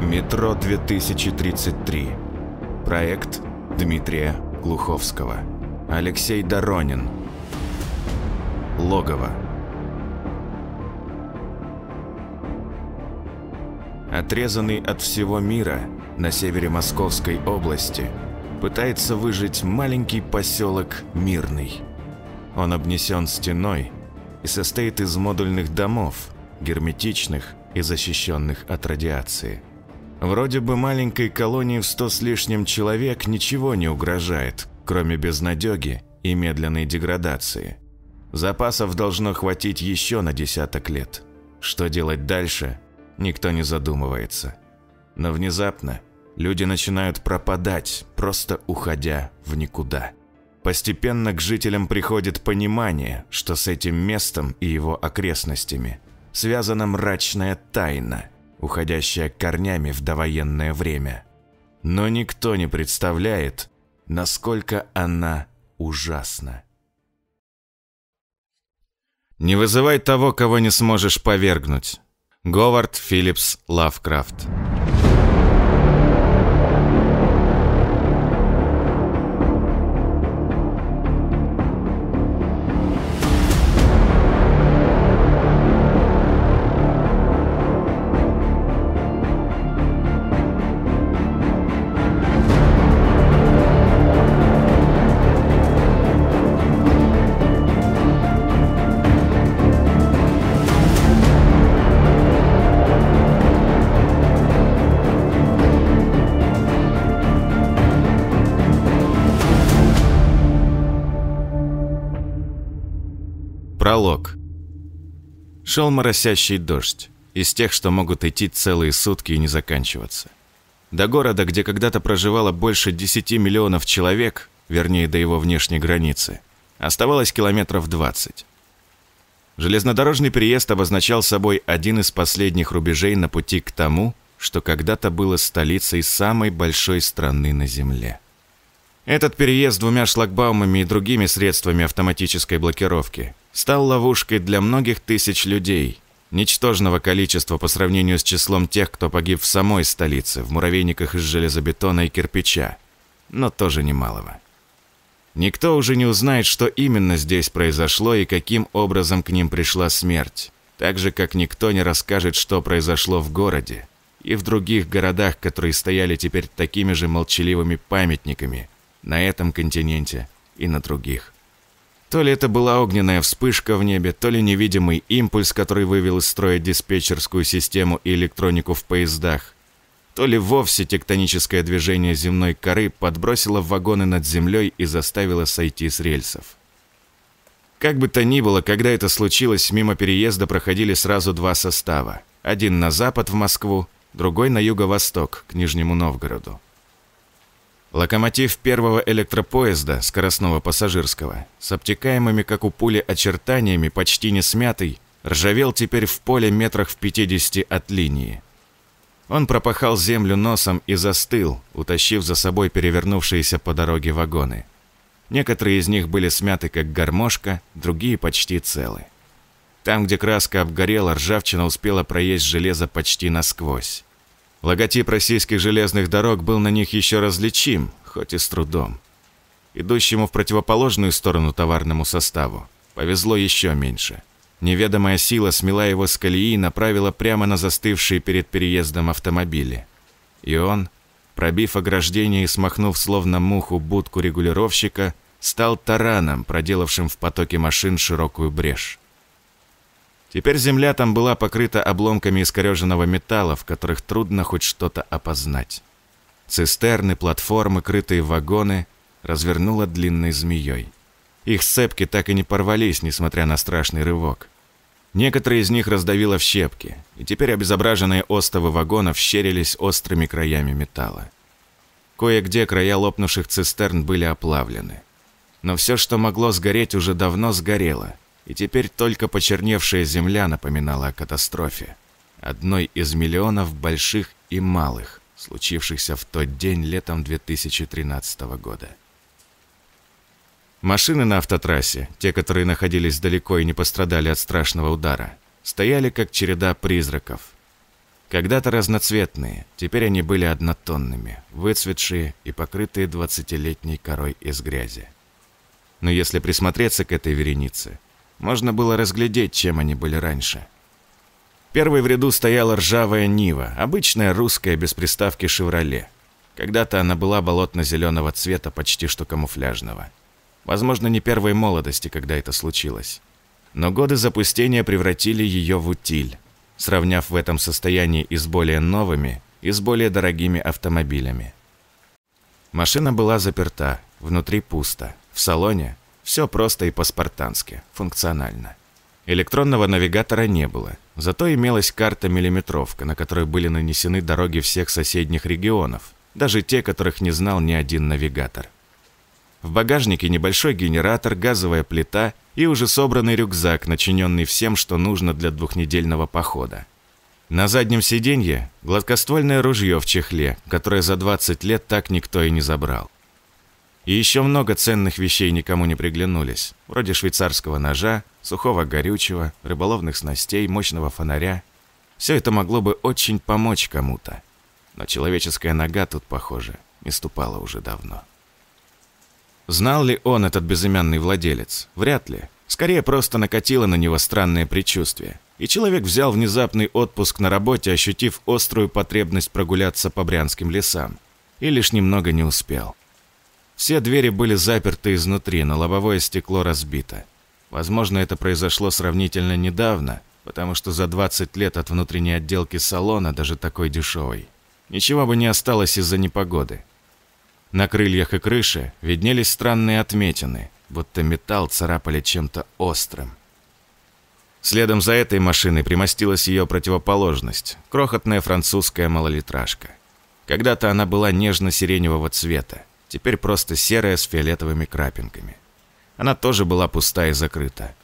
Метро 2033. Проект Дмитрия Глуховского. Алексей Доронин. Логово. Отрезанный от всего мира на севере Московской области пытается выжить маленький поселок Мирный. Он обнесен стеной и состоит из модульных домов, герметичных и защищенных от радиации – Вроде бы маленькой колонии в сто с лишним человек ничего не угрожает, кроме безнадеги и медленной деградации. Запасов должно хватить еще на десяток лет. Что делать дальше, никто не задумывается. Но внезапно люди начинают пропадать, просто уходя в никуда. Постепенно к жителям приходит понимание, что с этим местом и его окрестностями связана мрачная тайна – уходящая корнями в довоенное время. Но никто не представляет, насколько она ужасна. Не вызывай того, кого не сможешь повергнуть. Говард Филлипс Лавкрафт. Шел моросящий дождь, из тех, что могут идти целые сутки и не заканчиваться. До города, где когда-то проживало больше 10 миллионов человек, вернее, до его внешней границы, оставалось километров 20. Железнодорожный переезд обозначал собой один из последних рубежей на пути к тому, что когда-то было столицей самой большой страны на Земле. Этот переезд двумя шлагбаумами и другими средствами автоматической блокировки стал ловушкой для многих тысяч людей, ничтожного количества по сравнению с числом тех, кто погиб в самой столице, в муравейниках из железобетона и кирпича, но тоже немалого. Никто уже не узнает, что именно здесь произошло и каким образом к ним пришла смерть, так же, как никто не расскажет, что произошло в городе и в других городах, которые стояли теперь такими же молчаливыми памятниками, на этом континенте и на других. То ли это была огненная вспышка в небе, то ли невидимый импульс, который вывел из строя диспетчерскую систему и электронику в поездах, то ли вовсе тектоническое движение земной коры подбросило вагоны над землей и заставило сойти с рельсов. Как бы то ни было, когда это случилось, мимо переезда проходили сразу два состава. Один на запад в Москву, другой на юго-восток, к Нижнему Новгороду. Локомотив первого электропоезда, скоростного пассажирского, с обтекаемыми, как у пули, очертаниями, почти не смятый, ржавел теперь в поле метрах в 50 от линии. Он пропахал землю носом и застыл, утащив за собой перевернувшиеся по дороге вагоны. Некоторые из них были смяты как гармошка, другие почти целы. Там, где краска обгорела, ржавчина успела проесть железо почти насквозь. Логотип российских железных дорог был на них еще различим, хоть и с трудом. Идущему в противоположную сторону товарному составу повезло еще меньше. Неведомая сила смела его с колеи и направила прямо на застывшие перед переездом автомобили. И он, пробив ограждение и смахнув словно муху будку регулировщика, стал тараном, проделавшим в потоке машин широкую брешь. Теперь земля там была покрыта обломками искореженного металла, в которых трудно хоть что-то опознать. Цистерны, платформы, крытые вагоны развернула длинной змеей. Их цепки так и не порвались, несмотря на страшный рывок. Некоторые из них раздавило в щепки, и теперь обезображенные остовы вагонов щерились острыми краями металла. Кое-где края лопнувших цистерн были оплавлены. Но все, что могло сгореть, уже давно сгорело – и теперь только почерневшая земля напоминала о катастрофе. Одной из миллионов больших и малых, случившихся в тот день летом 2013 года. Машины на автотрассе, те, которые находились далеко и не пострадали от страшного удара, стояли как череда призраков. Когда-то разноцветные, теперь они были однотонными, выцветшие и покрытые двадцатилетней корой из грязи. Но если присмотреться к этой веренице – можно было разглядеть, чем они были раньше. Первой в ряду стояла ржавая Нива, обычная русская без приставки «Шевроле». Когда-то она была болотно-зеленого цвета, почти что камуфляжного. Возможно, не первой молодости, когда это случилось. Но годы запустения превратили ее в утиль, сравняв в этом состоянии и с более новыми, и с более дорогими автомобилями. Машина была заперта, внутри пусто, в салоне все просто и по-спартански, функционально. Электронного навигатора не было, зато имелась карта-миллиметровка, на которой были нанесены дороги всех соседних регионов, даже те, которых не знал ни один навигатор. В багажнике небольшой генератор, газовая плита и уже собранный рюкзак, начиненный всем, что нужно для двухнедельного похода. На заднем сиденье гладкоствольное ружье в чехле, которое за 20 лет так никто и не забрал. И еще много ценных вещей никому не приглянулись, вроде швейцарского ножа, сухого горючего, рыболовных снастей, мощного фонаря. Все это могло бы очень помочь кому-то. Но человеческая нога тут, похоже, не ступала уже давно. Знал ли он этот безымянный владелец? Вряд ли. Скорее, просто накатило на него странное предчувствие. И человек взял внезапный отпуск на работе, ощутив острую потребность прогуляться по брянским лесам. И лишь немного не успел. Все двери были заперты изнутри, но лобовое стекло разбито. Возможно, это произошло сравнительно недавно, потому что за 20 лет от внутренней отделки салона, даже такой дешевой, ничего бы не осталось из-за непогоды. На крыльях и крыше виднелись странные отметины, будто металл царапали чем-то острым. Следом за этой машиной примостилась ее противоположность – крохотная французская малолитражка. Когда-то она была нежно-сиреневого цвета теперь просто серая с фиолетовыми крапинками. Она тоже была пуста и закрыта.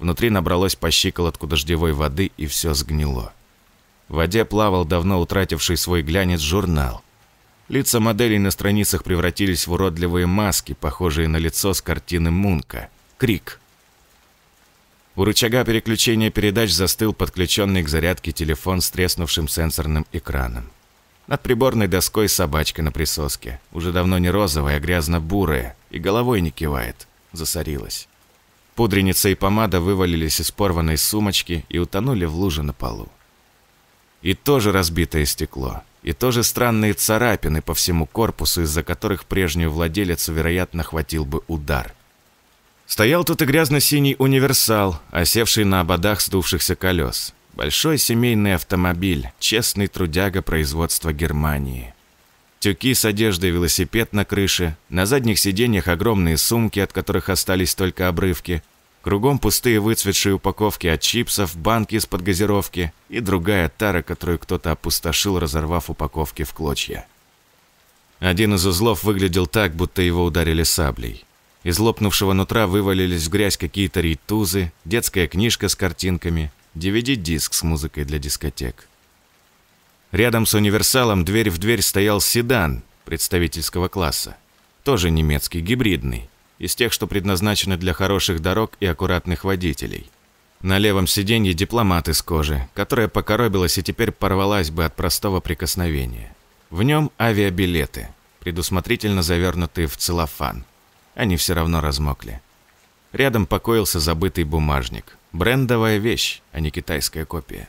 Внутри набралось по щиколотку дождевой воды, и все сгнило. В воде плавал давно утративший свой глянец журнал. Лица моделей на страницах превратились в уродливые маски, похожие на лицо с картины Мунка. Крик. У рычага переключения передач застыл подключенный к зарядке телефон с треснувшим сенсорным экраном. Над приборной доской собачка на присоске, уже давно не розовая, а грязно-бурая, и головой не кивает, засорилась. Пудреница и помада вывалились из порванной сумочки и утонули в луже на полу. И тоже разбитое стекло, и тоже странные царапины по всему корпусу, из-за которых прежнюю владелицу, вероятно, хватил бы удар. Стоял тут и грязно-синий универсал, осевший на ободах сдувшихся колес. Большой семейный автомобиль, честный трудяга производства Германии. Тюки с одеждой, велосипед на крыше, на задних сиденьях огромные сумки, от которых остались только обрывки, кругом пустые выцветшие упаковки от чипсов, банки из-под газировки и другая тара, которую кто-то опустошил, разорвав упаковки в клочья. Один из узлов выглядел так, будто его ударили саблей. Из лопнувшего нутра вывалились в грязь какие-то рейтузы, детская книжка с картинками, DVD-диск с музыкой для дискотек. Рядом с универсалом дверь в дверь стоял седан представительского класса, тоже немецкий гибридный, из тех, что предназначены для хороших дорог и аккуратных водителей. На левом сиденье дипломат из кожи, которая покоробилась и теперь порвалась бы от простого прикосновения. В нем авиабилеты, предусмотрительно завернутые в целлофан. Они все равно размокли. Рядом покоился забытый бумажник. Брендовая вещь, а не китайская копия.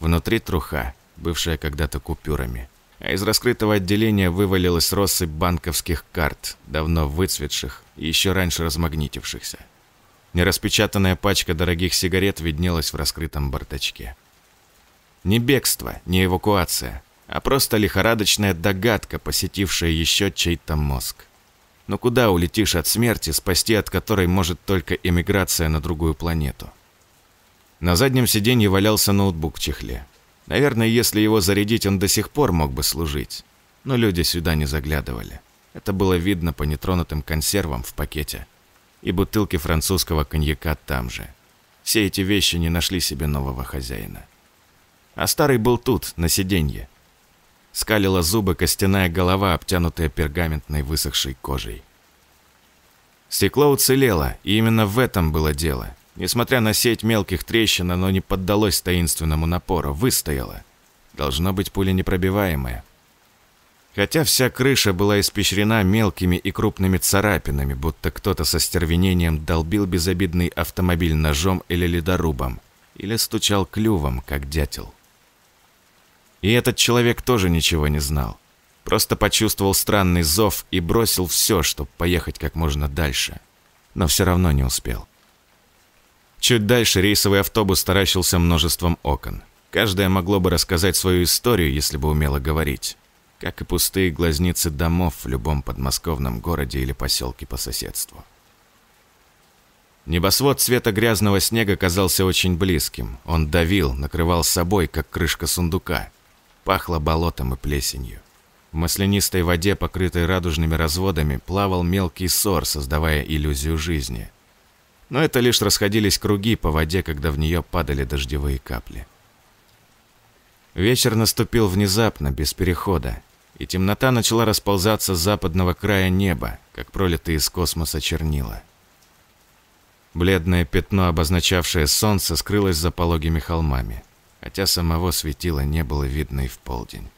Внутри труха, бывшая когда-то купюрами. А из раскрытого отделения вывалилась россыпь банковских карт, давно выцветших и еще раньше размагнитившихся. Нераспечатанная пачка дорогих сигарет виднелась в раскрытом бардачке. Не бегство, не эвакуация, а просто лихорадочная догадка, посетившая еще чей-то мозг. Но ну куда улетишь от смерти, спасти от которой может только эмиграция на другую планету? На заднем сиденье валялся ноутбук в чехле. Наверное, если его зарядить, он до сих пор мог бы служить. Но люди сюда не заглядывали. Это было видно по нетронутым консервам в пакете и бутылке французского коньяка там же. Все эти вещи не нашли себе нового хозяина. А старый был тут, на сиденье. Скалила зубы костяная голова, обтянутая пергаментной высохшей кожей. Стекло уцелело, и именно в этом было дело – Несмотря на сеть мелких трещин, оно не поддалось таинственному напору, выстояло. Должно быть пуля непробиваемая. Хотя вся крыша была испещрена мелкими и крупными царапинами, будто кто-то со стервенением долбил безобидный автомобиль ножом или ледорубом, или стучал клювом, как дятел. И этот человек тоже ничего не знал. Просто почувствовал странный зов и бросил все, чтобы поехать как можно дальше. Но все равно не успел. Чуть дальше рейсовый автобус таращился множеством окон. Каждая могло бы рассказать свою историю, если бы умела говорить. Как и пустые глазницы домов в любом подмосковном городе или поселке по соседству. Небосвод цвета грязного снега казался очень близким. Он давил, накрывал собой, как крышка сундука. Пахло болотом и плесенью. В маслянистой воде, покрытой радужными разводами, плавал мелкий сор, создавая иллюзию жизни. Но это лишь расходились круги по воде, когда в нее падали дождевые капли. Вечер наступил внезапно, без перехода, и темнота начала расползаться с западного края неба, как пролитые из космоса чернила. Бледное пятно, обозначавшее солнце, скрылось за пологими холмами, хотя самого светила не было видно и в полдень.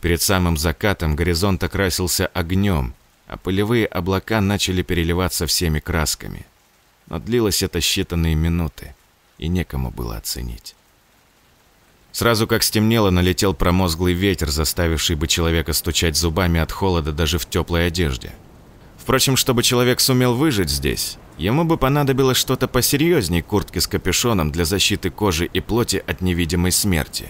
Перед самым закатом горизонт окрасился огнем, а пылевые облака начали переливаться всеми красками но длилось это считанные минуты, и некому было оценить. Сразу как стемнело, налетел промозглый ветер, заставивший бы человека стучать зубами от холода даже в теплой одежде. Впрочем, чтобы человек сумел выжить здесь, ему бы понадобилось что-то посерьезней куртки с капюшоном для защиты кожи и плоти от невидимой смерти.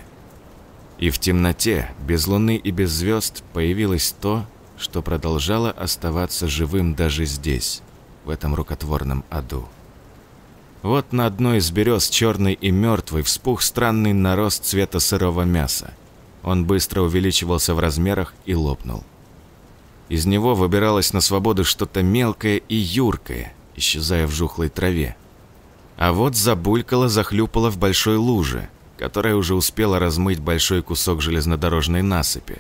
И в темноте, без луны и без звезд, появилось то, что продолжало оставаться живым даже здесь, в этом рукотворном аду. Вот на одной из берез черный и мертвый вспух странный нарост цвета сырого мяса. Он быстро увеличивался в размерах и лопнул. Из него выбиралось на свободу что-то мелкое и юркое, исчезая в жухлой траве. А вот забулькало, захлюпало в большой луже, которая уже успела размыть большой кусок железнодорожной насыпи.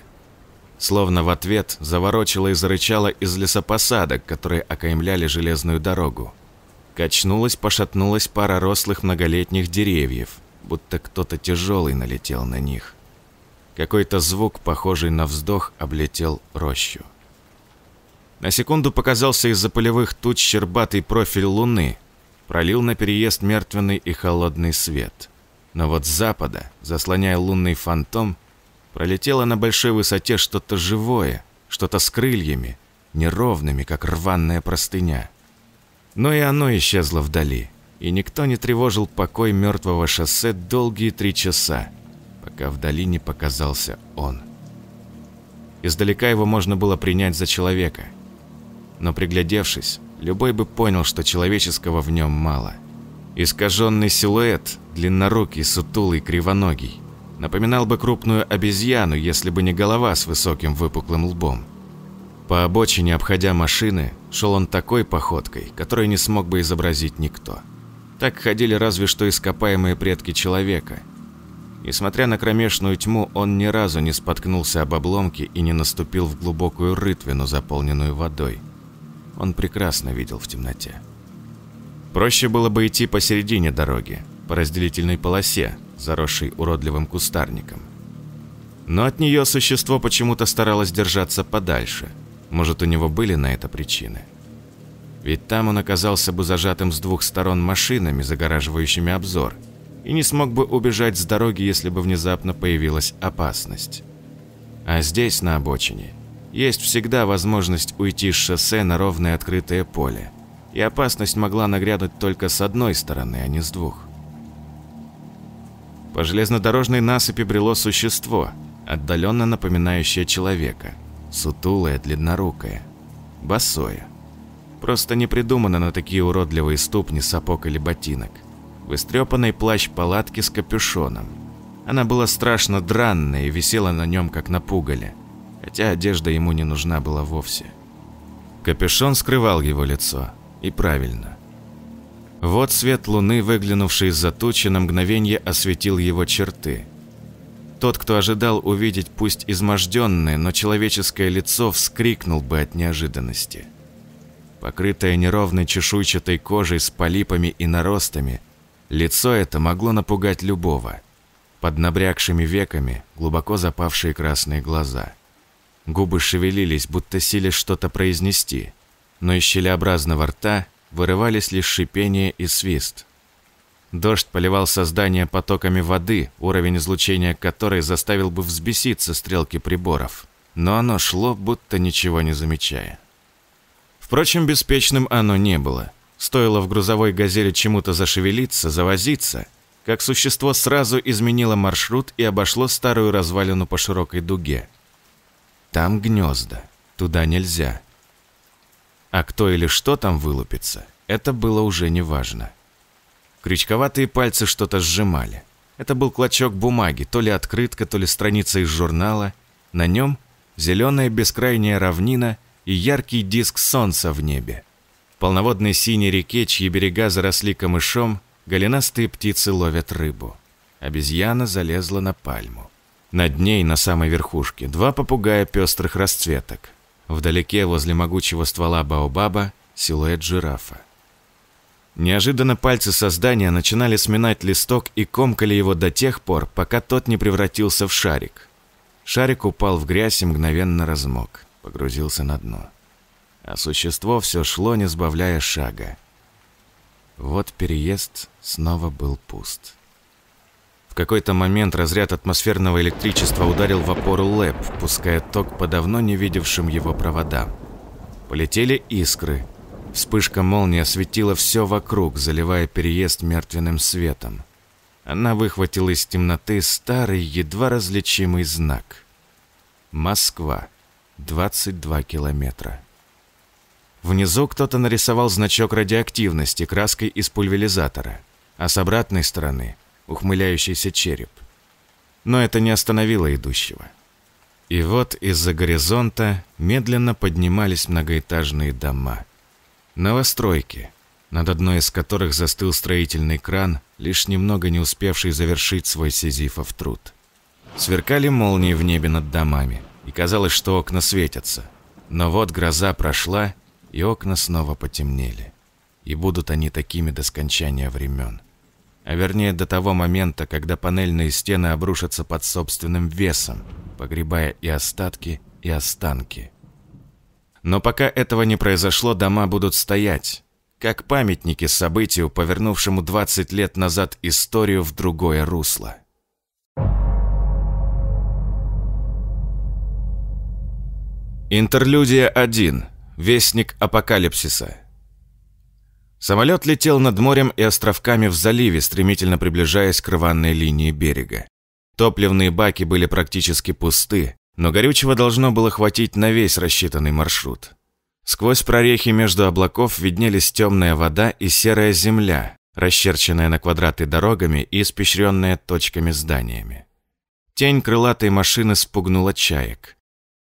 Словно в ответ заворочила и зарычала из лесопосадок, которые окаймляли железную дорогу. Качнулась, пошатнулась пара рослых многолетних деревьев, будто кто-то тяжелый налетел на них. Какой-то звук, похожий на вздох, облетел рощу. На секунду показался из-за полевых туч щербатый профиль луны, пролил на переезд мертвенный и холодный свет. Но вот с запада, заслоняя лунный фантом, Пролетело на большой высоте что-то живое, что-то с крыльями, неровными, как рваная простыня. Но и оно исчезло вдали, и никто не тревожил покой мертвого шоссе долгие три часа, пока вдали не показался он. Издалека его можно было принять за человека, но приглядевшись, любой бы понял, что человеческого в нем мало. Искаженный силуэт, длиннорукий, сутулый, кривоногий напоминал бы крупную обезьяну, если бы не голова с высоким выпуклым лбом. По обочине, обходя машины, шел он такой походкой, которой не смог бы изобразить никто. Так ходили разве что ископаемые предки человека. Несмотря на кромешную тьму, он ни разу не споткнулся об обломке и не наступил в глубокую рытвину, заполненную водой. Он прекрасно видел в темноте. Проще было бы идти посередине дороги, по разделительной полосе, заросшей уродливым кустарником. Но от нее существо почему-то старалось держаться подальше. Может, у него были на это причины. Ведь там он оказался бы зажатым с двух сторон машинами, загораживающими обзор, и не смог бы убежать с дороги, если бы внезапно появилась опасность. А здесь, на обочине, есть всегда возможность уйти с шоссе на ровное открытое поле, и опасность могла нагрянуть только с одной стороны, а не с двух. По железнодорожной насыпи брело существо, отдаленно напоминающее человека. Сутулое, длиннорукое, босое. Просто не придумано на такие уродливые ступни сапог или ботинок. В истрепанной плащ палатки с капюшоном. Она была страшно дранная и висела на нем, как на пугале. Хотя одежда ему не нужна была вовсе. Капюшон скрывал его лицо. И правильно. Вот свет луны, выглянувший из-за тучи, на мгновение осветил его черты. Тот, кто ожидал увидеть пусть изможденное, но человеческое лицо, вскрикнул бы от неожиданности. Покрытое неровной чешуйчатой кожей с полипами и наростами, лицо это могло напугать любого. Под набрякшими веками глубоко запавшие красные глаза. Губы шевелились, будто силе что-то произнести, но из щелеобразного рта вырывались лишь шипение и свист. Дождь поливал создание потоками воды, уровень излучения которой заставил бы взбеситься стрелки приборов. Но оно шло, будто ничего не замечая. Впрочем, беспечным оно не было. Стоило в грузовой «Газели» чему-то зашевелиться, завозиться, как существо сразу изменило маршрут и обошло старую развалину по широкой дуге. Там гнезда. Туда нельзя. А кто или что там вылупится, это было уже не важно. Крючковатые пальцы что-то сжимали. Это был клочок бумаги, то ли открытка, то ли страница из журнала. На нем зеленая бескрайняя равнина и яркий диск солнца в небе. В полноводной синей реке, чьи берега заросли камышом, голенастые птицы ловят рыбу. Обезьяна залезла на пальму. Над ней, на самой верхушке, два попугая пестрых расцветок. Вдалеке, возле могучего ствола Баобаба, силуэт жирафа. Неожиданно пальцы создания начинали сминать листок и комкали его до тех пор, пока тот не превратился в шарик. Шарик упал в грязь и мгновенно размок, погрузился на дно. А существо все шло, не сбавляя шага. Вот переезд снова был пуст. В какой-то момент разряд атмосферного электричества ударил в опору ЛЭП, пуская ток по давно не видевшим его проводам. Полетели искры. Вспышка молнии осветила все вокруг, заливая переезд мертвенным светом. Она выхватила из темноты старый, едва различимый знак. Москва. 22 километра. Внизу кто-то нарисовал значок радиоактивности краской из пульверизатора, а с обратной стороны ухмыляющийся череп. Но это не остановило идущего. И вот из-за горизонта медленно поднимались многоэтажные дома. Новостройки, над одной из которых застыл строительный кран, лишь немного не успевший завершить свой сизифов труд. Сверкали молнии в небе над домами, и казалось, что окна светятся. Но вот гроза прошла, и окна снова потемнели. И будут они такими до скончания времен а вернее до того момента, когда панельные стены обрушатся под собственным весом, погребая и остатки, и останки. Но пока этого не произошло, дома будут стоять, как памятники событию, повернувшему 20 лет назад историю в другое русло. Интерлюдия 1. Вестник апокалипсиса. Самолет летел над морем и островками в заливе, стремительно приближаясь к рваной линии берега. Топливные баки были практически пусты, но горючего должно было хватить на весь рассчитанный маршрут. Сквозь прорехи между облаков виднелись темная вода и серая земля, расчерченная на квадраты дорогами и испещренная точками зданиями. Тень крылатой машины спугнула чаек.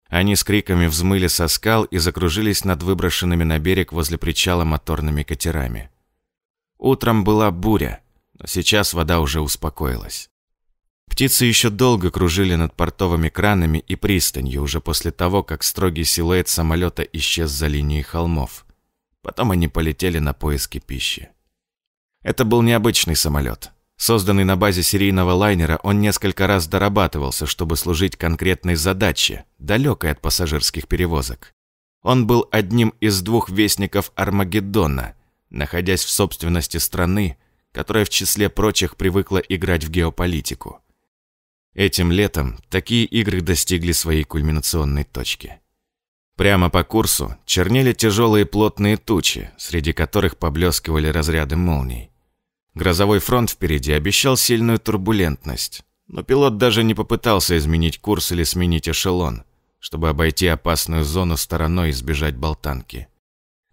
Они с криками взмыли со скал и закружились над выброшенными на берег возле причала моторными катерами. Утром была буря, но сейчас вода уже успокоилась. Птицы еще долго кружили над портовыми кранами и пристанью уже после того, как строгий силуэт самолета исчез за линией холмов. Потом они полетели на поиски пищи. Это был необычный самолет. Созданный на базе серийного лайнера, он несколько раз дорабатывался, чтобы служить конкретной задаче, далекой от пассажирских перевозок. Он был одним из двух вестников Армагеддона, находясь в собственности страны, которая в числе прочих привыкла играть в геополитику. Этим летом такие игры достигли своей кульминационной точки. Прямо по курсу чернели тяжелые плотные тучи, среди которых поблескивали разряды молний. Грозовой фронт впереди обещал сильную турбулентность, но пилот даже не попытался изменить курс или сменить эшелон, чтобы обойти опасную зону стороной и избежать болтанки.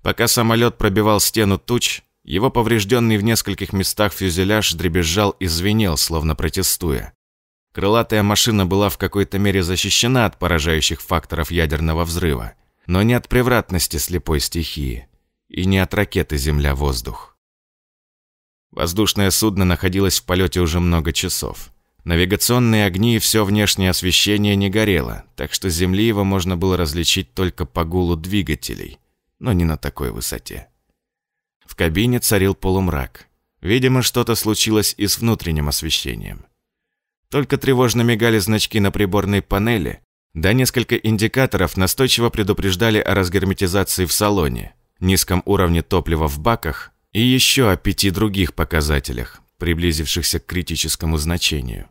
Пока самолет пробивал стену туч, его поврежденный в нескольких местах фюзеляж дребезжал и звенел, словно протестуя. Крылатая машина была в какой-то мере защищена от поражающих факторов ядерного взрыва, но не от превратности слепой стихии и не от ракеты «Земля-воздух». Воздушное судно находилось в полете уже много часов. Навигационные огни и все внешнее освещение не горело, так что с земли его можно было различить только по гулу двигателей, но не на такой высоте. В кабине царил полумрак. Видимо, что-то случилось и с внутренним освещением. Только тревожно мигали значки на приборной панели, да несколько индикаторов настойчиво предупреждали о разгерметизации в салоне, низком уровне топлива в баках и еще о пяти других показателях, приблизившихся к критическому значению.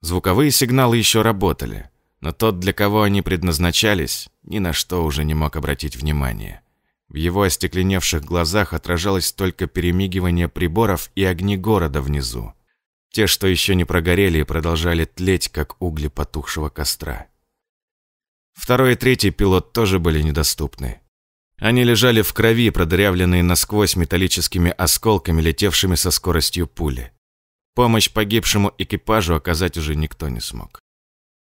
Звуковые сигналы еще работали, но тот, для кого они предназначались, ни на что уже не мог обратить внимание. В его остекленевших глазах отражалось только перемигивание приборов и огни города внизу. Те, что еще не прогорели, продолжали тлеть, как угли потухшего костра. Второй и третий пилот тоже были недоступны. Они лежали в крови, продырявленные насквозь металлическими осколками, летевшими со скоростью пули. Помощь погибшему экипажу оказать уже никто не смог.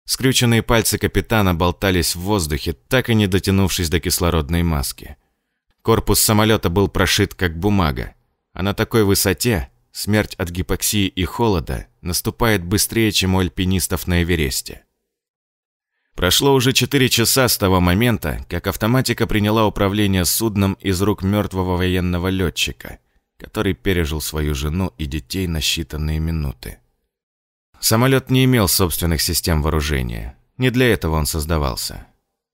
Скрюченные пальцы капитана болтались в воздухе, так и не дотянувшись до кислородной маски. Корпус самолета был прошит как бумага, а на такой высоте смерть от гипоксии и холода наступает быстрее, чем у альпинистов на Эвересте. Прошло уже 4 часа с того момента, как автоматика приняла управление судном из рук мертвого военного летчика, который пережил свою жену и детей на считанные минуты. Самолет не имел собственных систем вооружения. Не для этого он создавался.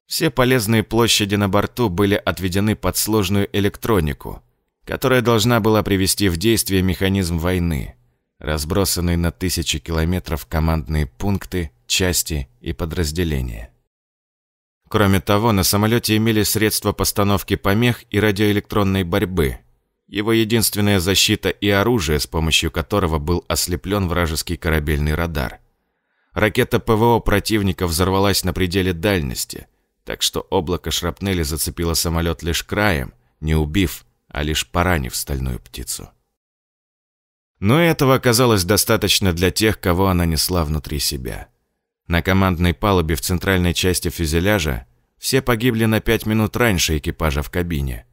Все полезные площади на борту были отведены под сложную электронику, которая должна была привести в действие механизм войны, разбросанные на тысячи километров командные пункты – части и подразделения. Кроме того, на самолете имели средства постановки помех и радиоэлектронной борьбы, его единственная защита и оружие, с помощью которого был ослеплен вражеский корабельный радар. Ракета ПВО противника взорвалась на пределе дальности, так что облако шрапнели зацепило самолет лишь краем, не убив, а лишь поранив стальную птицу. Но этого оказалось достаточно для тех, кого она несла внутри себя. На командной палубе в центральной части фюзеляжа все погибли на пять минут раньше экипажа в кабине.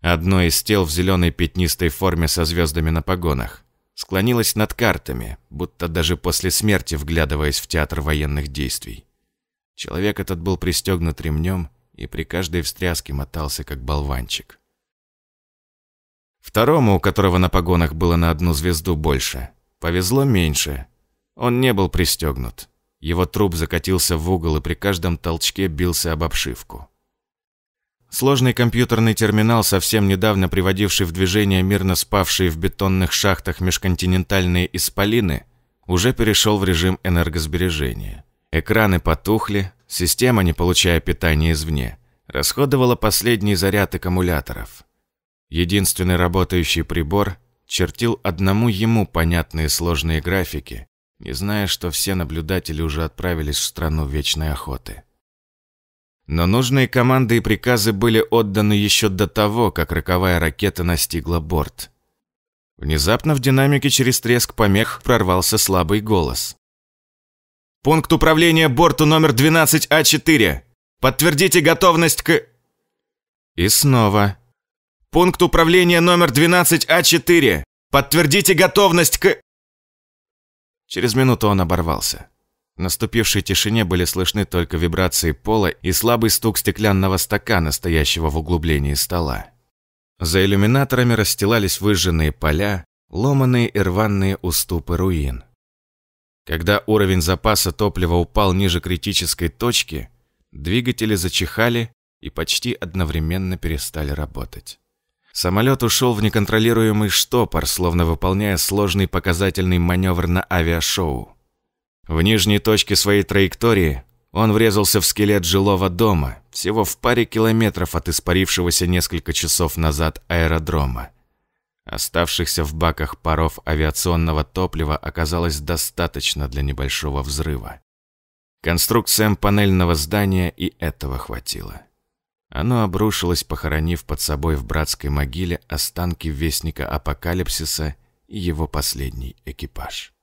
Одно из тел в зеленой пятнистой форме со звездами на погонах склонилось над картами, будто даже после смерти вглядываясь в театр военных действий. Человек этот был пристегнут ремнем и при каждой встряске мотался, как болванчик. Второму, у которого на погонах было на одну звезду больше, повезло меньше. Он не был пристегнут. Его труп закатился в угол и при каждом толчке бился об обшивку. Сложный компьютерный терминал, совсем недавно приводивший в движение мирно спавшие в бетонных шахтах межконтинентальные исполины, уже перешел в режим энергосбережения. Экраны потухли, система, не получая питания извне, расходовала последний заряд аккумуляторов. Единственный работающий прибор чертил одному ему понятные сложные графики, не зная, что все наблюдатели уже отправились в страну вечной охоты. Но нужные команды и приказы были отданы еще до того, как роковая ракета настигла борт. Внезапно в динамике через треск помех прорвался слабый голос. «Пункт управления борту номер 12А4! А Подтвердите готовность к...» И снова. «Пункт управления номер 12А4! А Подтвердите готовность к...» Через минуту он оборвался. В наступившей тишине были слышны только вибрации пола и слабый стук стеклянного стакана, стоящего в углублении стола. За иллюминаторами расстилались выжженные поля, ломаные и рваные уступы руин. Когда уровень запаса топлива упал ниже критической точки, двигатели зачихали и почти одновременно перестали работать. Самолет ушел в неконтролируемый штопор, словно выполняя сложный показательный маневр на авиашоу. В нижней точке своей траектории он врезался в скелет жилого дома, всего в паре километров от испарившегося несколько часов назад аэродрома. Оставшихся в баках паров авиационного топлива оказалось достаточно для небольшого взрыва. Конструкциям панельного здания и этого хватило. Оно обрушилось, похоронив под собой в братской могиле останки вестника апокалипсиса и его последний экипаж.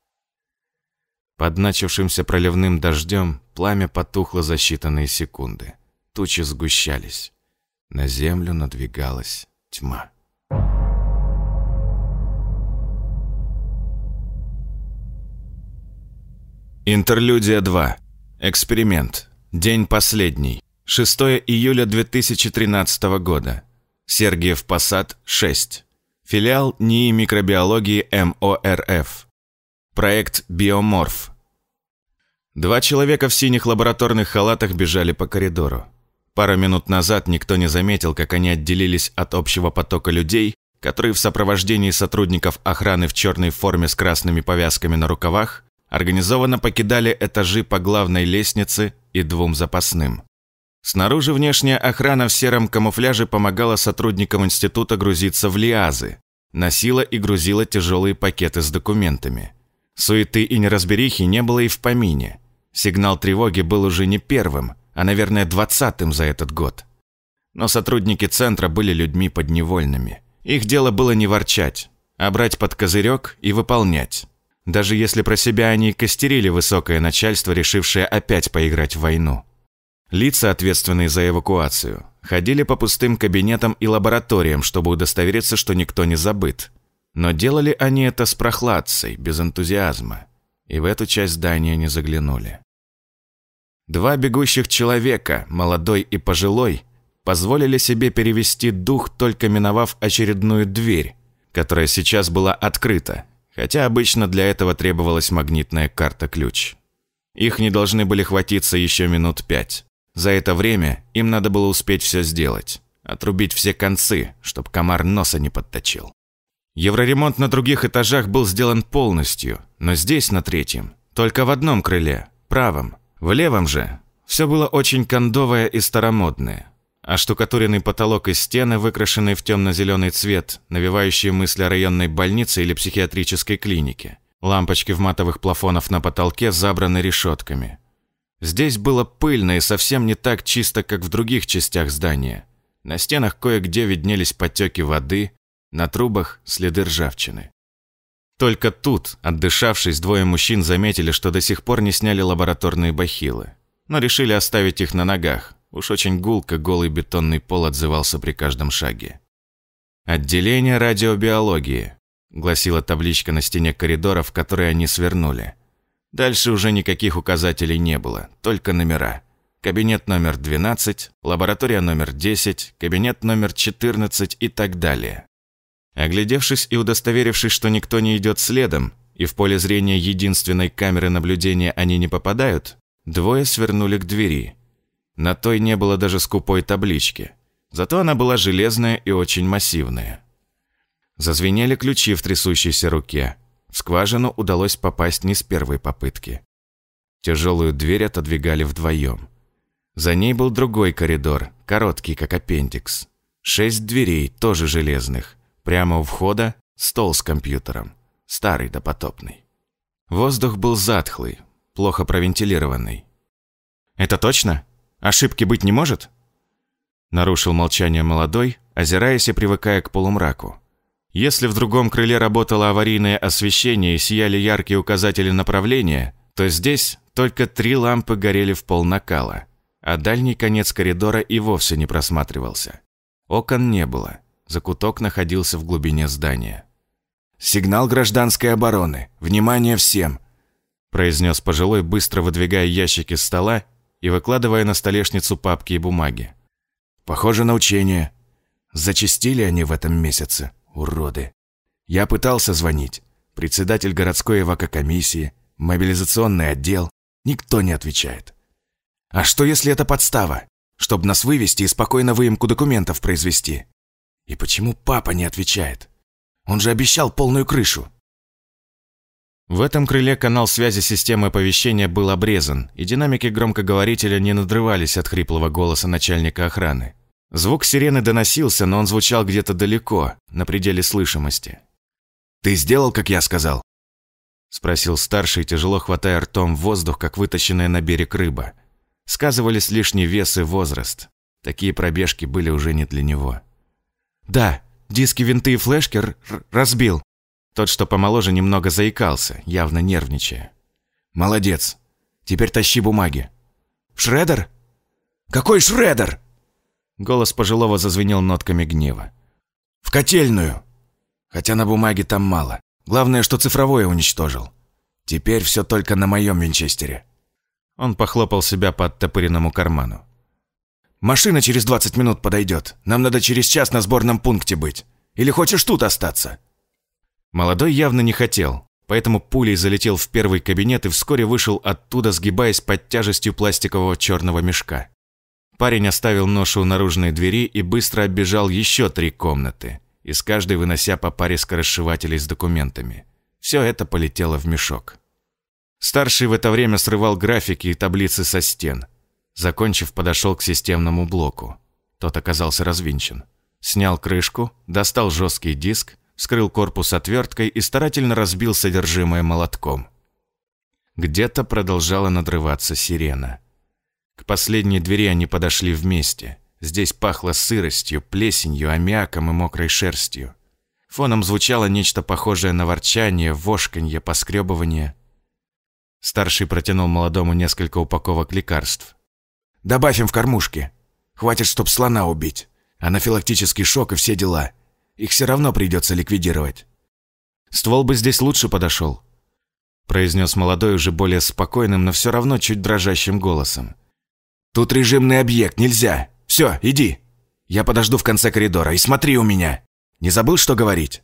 Под начавшимся проливным дождем пламя потухло за считанные секунды. Тучи сгущались. На землю надвигалась тьма. Интерлюдия 2. Эксперимент. День последний. 6 июля 2013 года. Сергиев Посад, 6. Филиал НИИ микробиологии МОРФ. Проект «Биоморф». Два человека в синих лабораторных халатах бежали по коридору. Пару минут назад никто не заметил, как они отделились от общего потока людей, которые в сопровождении сотрудников охраны в черной форме с красными повязками на рукавах организованно покидали этажи по главной лестнице и двум запасным. Снаружи внешняя охрана в сером камуфляже помогала сотрудникам института грузиться в лиазы, носила и грузила тяжелые пакеты с документами. Суеты и неразберихи не было и в помине. Сигнал тревоги был уже не первым, а, наверное, двадцатым за этот год. Но сотрудники центра были людьми подневольными. Их дело было не ворчать, а брать под козырек и выполнять. Даже если про себя они костерили высокое начальство, решившее опять поиграть в войну. Лица, ответственные за эвакуацию, ходили по пустым кабинетам и лабораториям, чтобы удостовериться, что никто не забыт. Но делали они это с прохладцей, без энтузиазма. И в эту часть здания не заглянули. Два бегущих человека, молодой и пожилой, позволили себе перевести дух, только миновав очередную дверь, которая сейчас была открыта, хотя обычно для этого требовалась магнитная карта-ключ. Их не должны были хватиться еще минут пять. За это время им надо было успеть все сделать. Отрубить все концы, чтобы комар носа не подточил. Евроремонт на других этажах был сделан полностью, но здесь, на третьем, только в одном крыле, правом. В левом же все было очень кондовое и старомодное. А штукатуренный потолок и стены, выкрашенные в темно-зеленый цвет, навевающие мысли о районной больнице или психиатрической клинике. Лампочки в матовых плафонах на потолке забраны решетками. Здесь было пыльно и совсем не так чисто, как в других частях здания. На стенах кое-где виднелись потеки воды, на трубах следы ржавчины. Только тут, отдышавшись, двое мужчин заметили, что до сих пор не сняли лабораторные бахилы. Но решили оставить их на ногах. Уж очень гулко голый бетонный пол отзывался при каждом шаге. «Отделение радиобиологии», — гласила табличка на стене коридора, в который они свернули. Дальше уже никаких указателей не было, только номера. Кабинет номер 12, лаборатория номер 10, кабинет номер 14 и так далее. Оглядевшись и удостоверившись, что никто не идет следом, и в поле зрения единственной камеры наблюдения они не попадают, двое свернули к двери. На той не было даже скупой таблички. Зато она была железная и очень массивная. Зазвенели ключи в трясущейся руке. В скважину удалось попасть не с первой попытки. Тяжелую дверь отодвигали вдвоем. За ней был другой коридор, короткий, как аппендикс. Шесть дверей, тоже железных. Прямо у входа стол с компьютером. Старый допотопный. Воздух был затхлый, плохо провентилированный. «Это точно? Ошибки быть не может?» Нарушил молчание молодой, озираясь и привыкая к полумраку. Если в другом крыле работало аварийное освещение и сияли яркие указатели направления, то здесь только три лампы горели в полнакала, а дальний конец коридора и вовсе не просматривался. Окон не было, закуток находился в глубине здания. «Сигнал гражданской обороны! Внимание всем!» произнес пожилой, быстро выдвигая ящики с стола и выкладывая на столешницу папки и бумаги. «Похоже на учение. Зачистили они в этом месяце». Уроды. Я пытался звонить. Председатель городской эвакокомиссии, мобилизационный отдел. Никто не отвечает. А что, если это подстава? Чтобы нас вывести и спокойно выемку документов произвести. И почему папа не отвечает? Он же обещал полную крышу. В этом крыле канал связи системы оповещения был обрезан, и динамики громкоговорителя не надрывались от хриплого голоса начальника охраны. Звук сирены доносился, но он звучал где-то далеко, на пределе слышимости. «Ты сделал, как я сказал?» Спросил старший, тяжело хватая ртом воздух, как вытащенная на берег рыба. Сказывались лишний вес и возраст. Такие пробежки были уже не для него. «Да, диски, винты и флешки разбил». Тот, что помоложе, немного заикался, явно нервничая. «Молодец. Теперь тащи бумаги». «Шредер?» «Какой шредер?» Голос пожилого зазвенел нотками гнева. «В котельную! Хотя на бумаге там мало. Главное, что цифровое уничтожил. Теперь все только на моем Винчестере». Он похлопал себя по оттопыренному карману. «Машина через 20 минут подойдет. Нам надо через час на сборном пункте быть. Или хочешь тут остаться?» Молодой явно не хотел, поэтому пулей залетел в первый кабинет и вскоре вышел оттуда, сгибаясь под тяжестью пластикового черного мешка. Парень оставил ношу у наружной двери и быстро оббежал еще три комнаты, из каждой вынося по паре скоросшивателей с документами. Все это полетело в мешок. Старший в это время срывал графики и таблицы со стен. Закончив, подошел к системному блоку. Тот оказался развинчен. Снял крышку, достал жесткий диск, вскрыл корпус отверткой и старательно разбил содержимое молотком. Где-то продолжала надрываться сирена – к последней двери они подошли вместе. Здесь пахло сыростью, плесенью, аммиаком и мокрой шерстью. Фоном звучало нечто похожее на ворчание, вошканье, поскребывание. Старший протянул молодому несколько упаковок лекарств. Добавим в кормушки. Хватит, чтоб слона убить. Анафилактический шок и все дела. Их все равно придется ликвидировать». «Ствол бы здесь лучше подошел», – произнес молодой уже более спокойным, но все равно чуть дрожащим голосом. «Тут режимный объект, нельзя. Все, иди. Я подожду в конце коридора и смотри у меня. Не забыл, что говорить?»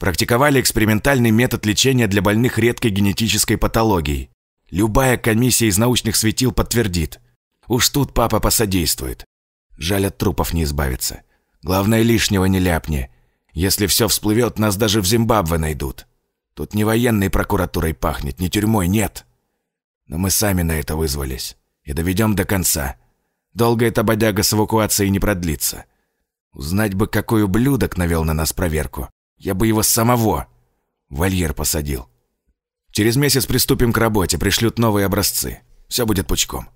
Практиковали экспериментальный метод лечения для больных редкой генетической патологией. Любая комиссия из научных светил подтвердит. Уж тут папа посодействует. Жаль, от трупов не избавиться. Главное, лишнего не ляпни. Если все всплывет, нас даже в Зимбабве найдут. Тут не военной прокуратурой пахнет, не тюрьмой, нет. Но мы сами на это вызвались и доведем до конца. Долго эта бодяга с эвакуацией не продлится. Узнать бы, какой ублюдок навел на нас проверку. Я бы его самого вольер посадил. Через месяц приступим к работе, пришлют новые образцы. Все будет пучком».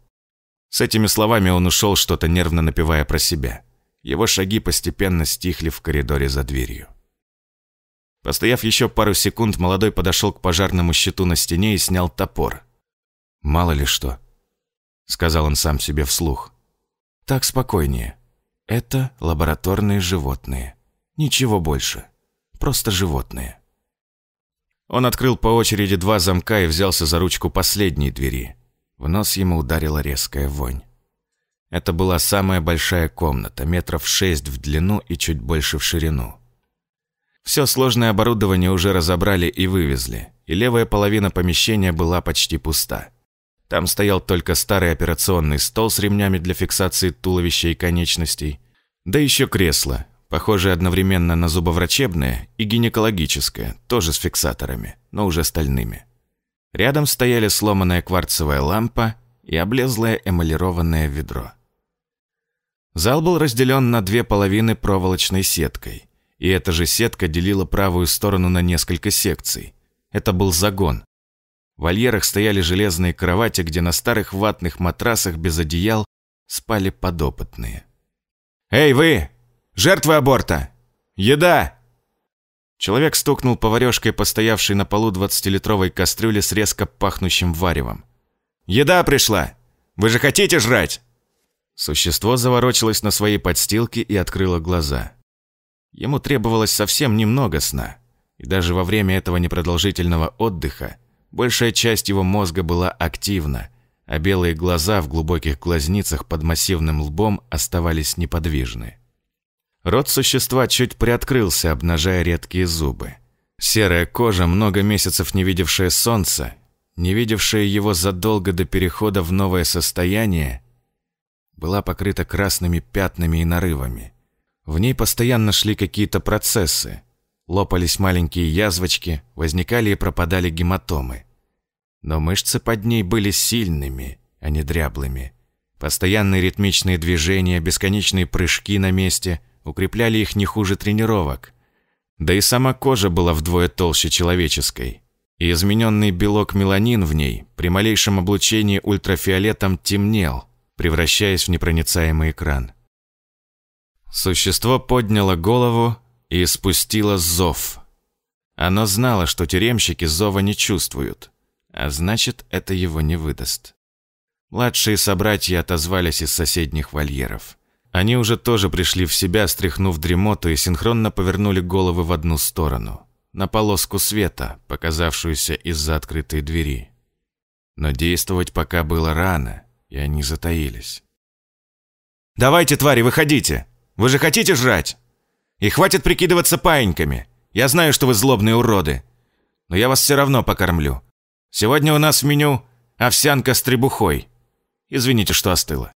С этими словами он ушел, что-то нервно напевая про себя. Его шаги постепенно стихли в коридоре за дверью. Постояв еще пару секунд, молодой подошел к пожарному щиту на стене и снял топор. Мало ли что, — сказал он сам себе вслух. «Так спокойнее. Это лабораторные животные. Ничего больше. Просто животные». Он открыл по очереди два замка и взялся за ручку последней двери. В нос ему ударила резкая вонь. Это была самая большая комната, метров шесть в длину и чуть больше в ширину. Все сложное оборудование уже разобрали и вывезли, и левая половина помещения была почти пуста. Там стоял только старый операционный стол с ремнями для фиксации туловища и конечностей. Да еще кресло, похожее одновременно на зубоврачебное и гинекологическое, тоже с фиксаторами, но уже стальными. Рядом стояли сломанная кварцевая лампа и облезлое эмалированное ведро. Зал был разделен на две половины проволочной сеткой, и эта же сетка делила правую сторону на несколько секций. Это был загон, в вольерах стояли железные кровати, где на старых ватных матрасах без одеял спали подопытные. «Эй, вы! Жертвы аборта! Еда!» Человек стукнул поварешкой, постоявшей на полу 20-литровой кастрюли с резко пахнущим варевом. «Еда пришла! Вы же хотите жрать?» Существо заворочилось на своей подстилке и открыло глаза. Ему требовалось совсем немного сна, и даже во время этого непродолжительного отдыха – Большая часть его мозга была активна, а белые глаза в глубоких глазницах под массивным лбом оставались неподвижны. Рот существа чуть приоткрылся, обнажая редкие зубы. Серая кожа, много месяцев не видевшая солнца, не видевшая его задолго до перехода в новое состояние, была покрыта красными пятнами и нарывами. В ней постоянно шли какие-то процессы, Лопались маленькие язвочки, возникали и пропадали гематомы. Но мышцы под ней были сильными, а не дряблыми. Постоянные ритмичные движения, бесконечные прыжки на месте укрепляли их не хуже тренировок. Да и сама кожа была вдвое толще человеческой. И измененный белок меланин в ней при малейшем облучении ультрафиолетом темнел, превращаясь в непроницаемый экран. Существо подняло голову и спустила зов. Оно знало, что тюремщики зова не чувствуют, а значит, это его не выдаст. Младшие собратья отозвались из соседних вольеров. Они уже тоже пришли в себя, стряхнув дремоту и синхронно повернули головы в одну сторону, на полоску света, показавшуюся из-за открытой двери. Но действовать пока было рано, и они затаились. «Давайте, твари, выходите! Вы же хотите жрать?» И хватит прикидываться паиньками. Я знаю, что вы злобные уроды. Но я вас все равно покормлю. Сегодня у нас в меню овсянка с требухой. Извините, что остыло.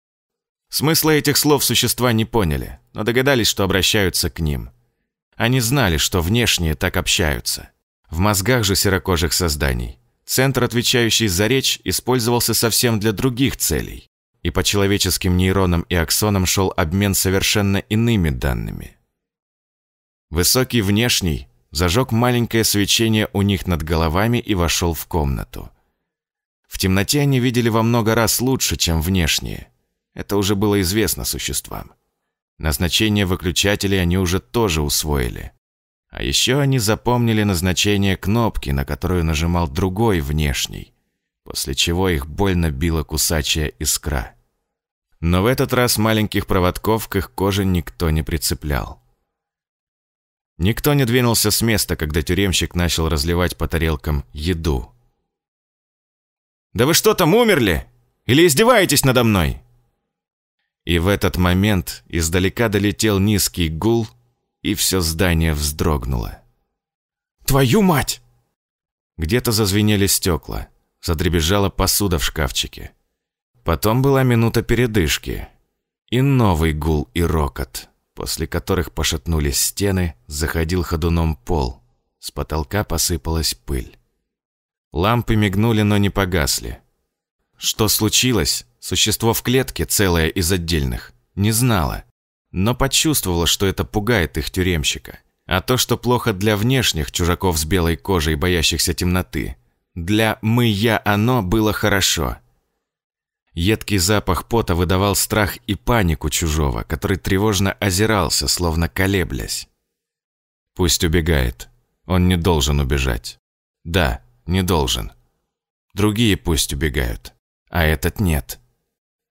Смысла этих слов существа не поняли, но догадались, что обращаются к ним. Они знали, что внешние так общаются. В мозгах же серокожих созданий центр, отвечающий за речь, использовался совсем для других целей. И по человеческим нейронам и аксонам шел обмен совершенно иными данными. Высокий внешний зажег маленькое свечение у них над головами и вошел в комнату. В темноте они видели во много раз лучше, чем внешние. Это уже было известно существам. Назначение выключателей они уже тоже усвоили. А еще они запомнили назначение кнопки, на которую нажимал другой внешний, после чего их больно била кусачая искра. Но в этот раз маленьких проводков к их коже никто не прицеплял. Никто не двинулся с места, когда тюремщик начал разливать по тарелкам еду. «Да вы что там, умерли? Или издеваетесь надо мной?» И в этот момент издалека долетел низкий гул, и все здание вздрогнуло. «Твою мать!» Где-то зазвенели стекла, задребезжала посуда в шкафчике. Потом была минута передышки и новый гул и рокот после которых пошатнулись стены, заходил ходуном пол. С потолка посыпалась пыль. Лампы мигнули, но не погасли. Что случилось, существо в клетке, целое из отдельных, не знало, но почувствовало, что это пугает их тюремщика. А то, что плохо для внешних чужаков с белой кожей, боящихся темноты, для «мы, я, оно» было хорошо – Едкий запах пота выдавал страх и панику чужого, который тревожно озирался, словно колеблясь. Пусть убегает. Он не должен убежать. Да, не должен. Другие пусть убегают, а этот нет.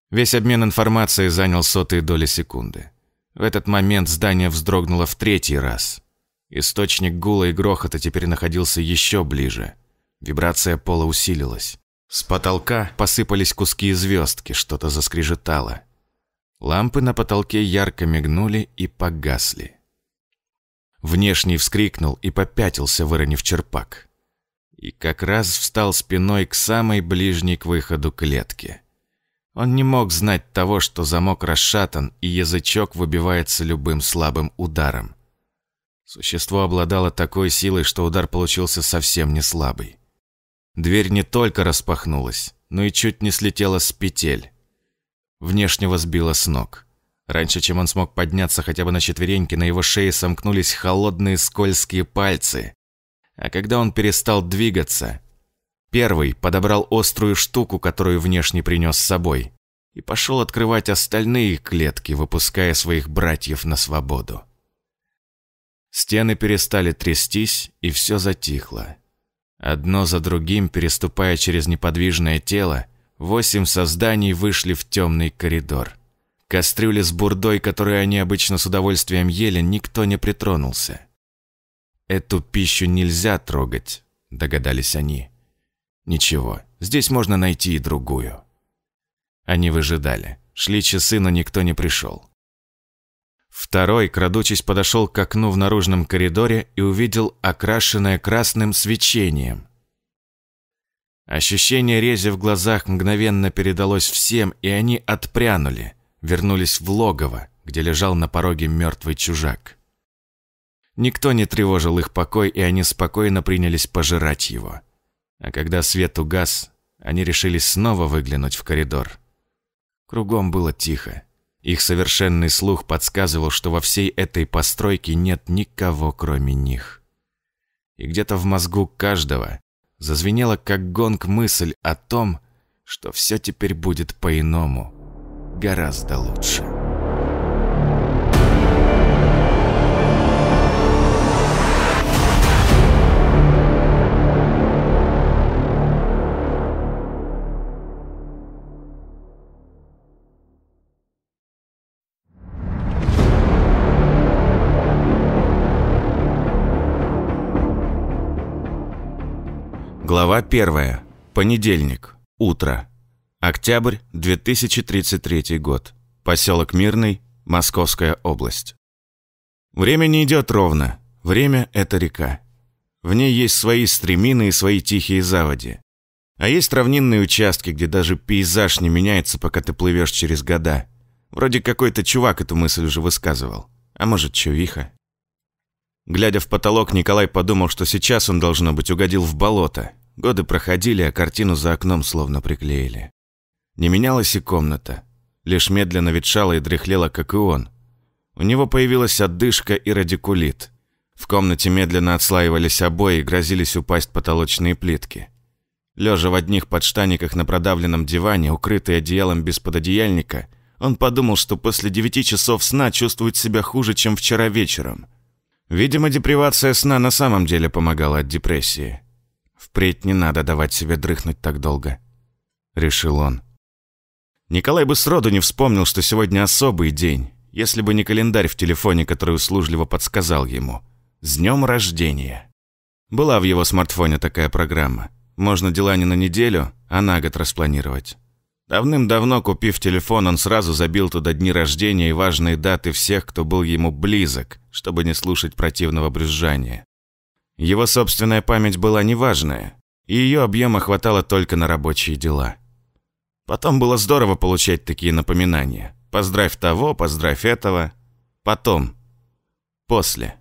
Весь обмен информацией занял сотые доли секунды. В этот момент здание вздрогнуло в третий раз. Источник гула и грохота теперь находился еще ближе. Вибрация пола усилилась. С потолка посыпались куски звездки, что-то заскрежетало. Лампы на потолке ярко мигнули и погасли. Внешний вскрикнул и попятился, выронив черпак. И как раз встал спиной к самой ближней к выходу клетке. Он не мог знать того, что замок расшатан и язычок выбивается любым слабым ударом. Существо обладало такой силой, что удар получился совсем не слабый. Дверь не только распахнулась, но и чуть не слетела с петель. Внешнего сбила с ног. Раньше, чем он смог подняться хотя бы на четвереньки, на его шее сомкнулись холодные скользкие пальцы. А когда он перестал двигаться, первый подобрал острую штуку, которую внешне принес с собой, и пошел открывать остальные клетки, выпуская своих братьев на свободу. Стены перестали трястись, и все затихло. Одно за другим, переступая через неподвижное тело, восемь созданий вышли в темный коридор. Кастрюли с бурдой, которую они обычно с удовольствием ели, никто не притронулся. «Эту пищу нельзя трогать», — догадались они. «Ничего, здесь можно найти и другую». Они выжидали. Шли часы, но никто не пришел. Второй, крадучись, подошел к окну в наружном коридоре и увидел окрашенное красным свечением. Ощущение рези в глазах мгновенно передалось всем, и они отпрянули, вернулись в логово, где лежал на пороге мертвый чужак. Никто не тревожил их покой, и они спокойно принялись пожирать его. А когда свет угас, они решили снова выглянуть в коридор. Кругом было тихо. Их совершенный слух подсказывал, что во всей этой постройке нет никого, кроме них. И где-то в мозгу каждого зазвенела как гонг мысль о том, что все теперь будет по-иному, гораздо лучше. Глава 1. Понедельник. Утро. Октябрь 2033 год. Поселок Мирный, Московская область. Время не идет ровно. Время – это река. В ней есть свои стремины и свои тихие заводи. А есть равнинные участки, где даже пейзаж не меняется, пока ты плывешь через года. Вроде какой-то чувак эту мысль уже высказывал. А может, чувиха? Глядя в потолок, Николай подумал, что сейчас он, должно быть, угодил в болото. Годы проходили, а картину за окном словно приклеили. Не менялась и комната. Лишь медленно ветшала и дряхлела, как и он. У него появилась отдышка и радикулит. В комнате медленно отслаивались обои и грозились упасть потолочные плитки. Лежа в одних подштаниках на продавленном диване, укрытый одеялом без пододеяльника, он подумал, что после девяти часов сна чувствует себя хуже, чем вчера вечером. Видимо, депривация сна на самом деле помогала от депрессии. Впредь не надо давать себе дрыхнуть так долго», — решил он. Николай бы сроду не вспомнил, что сегодня особый день, если бы не календарь в телефоне, который услужливо подсказал ему. «С днем рождения!» Была в его смартфоне такая программа. Можно дела не на неделю, а на год распланировать. Давным-давно, купив телефон, он сразу забил туда дни рождения и важные даты всех, кто был ему близок, чтобы не слушать противного брюзжания. Его собственная память была неважная, и ее объема хватало только на рабочие дела. Потом было здорово получать такие напоминания. Поздравь того, поздравь этого. Потом. После.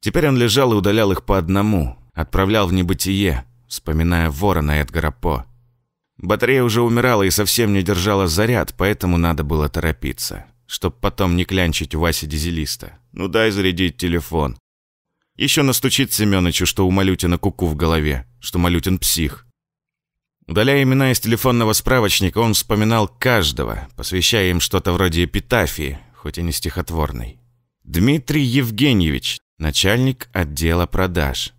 Теперь он лежал и удалял их по одному, отправлял в небытие, вспоминая ворона Эдгара По. Батарея уже умирала и совсем не держала заряд, поэтому надо было торопиться, чтобы потом не клянчить у Васи Дизелиста. Ну дай зарядить телефон. Еще настучит Семёнычу, что у Малютина куку в голове, что Малютин псих. Удаляя имена из телефонного справочника, он вспоминал каждого, посвящая им что-то вроде эпитафии, хоть и не стихотворной. Дмитрий Евгеньевич, начальник отдела продаж.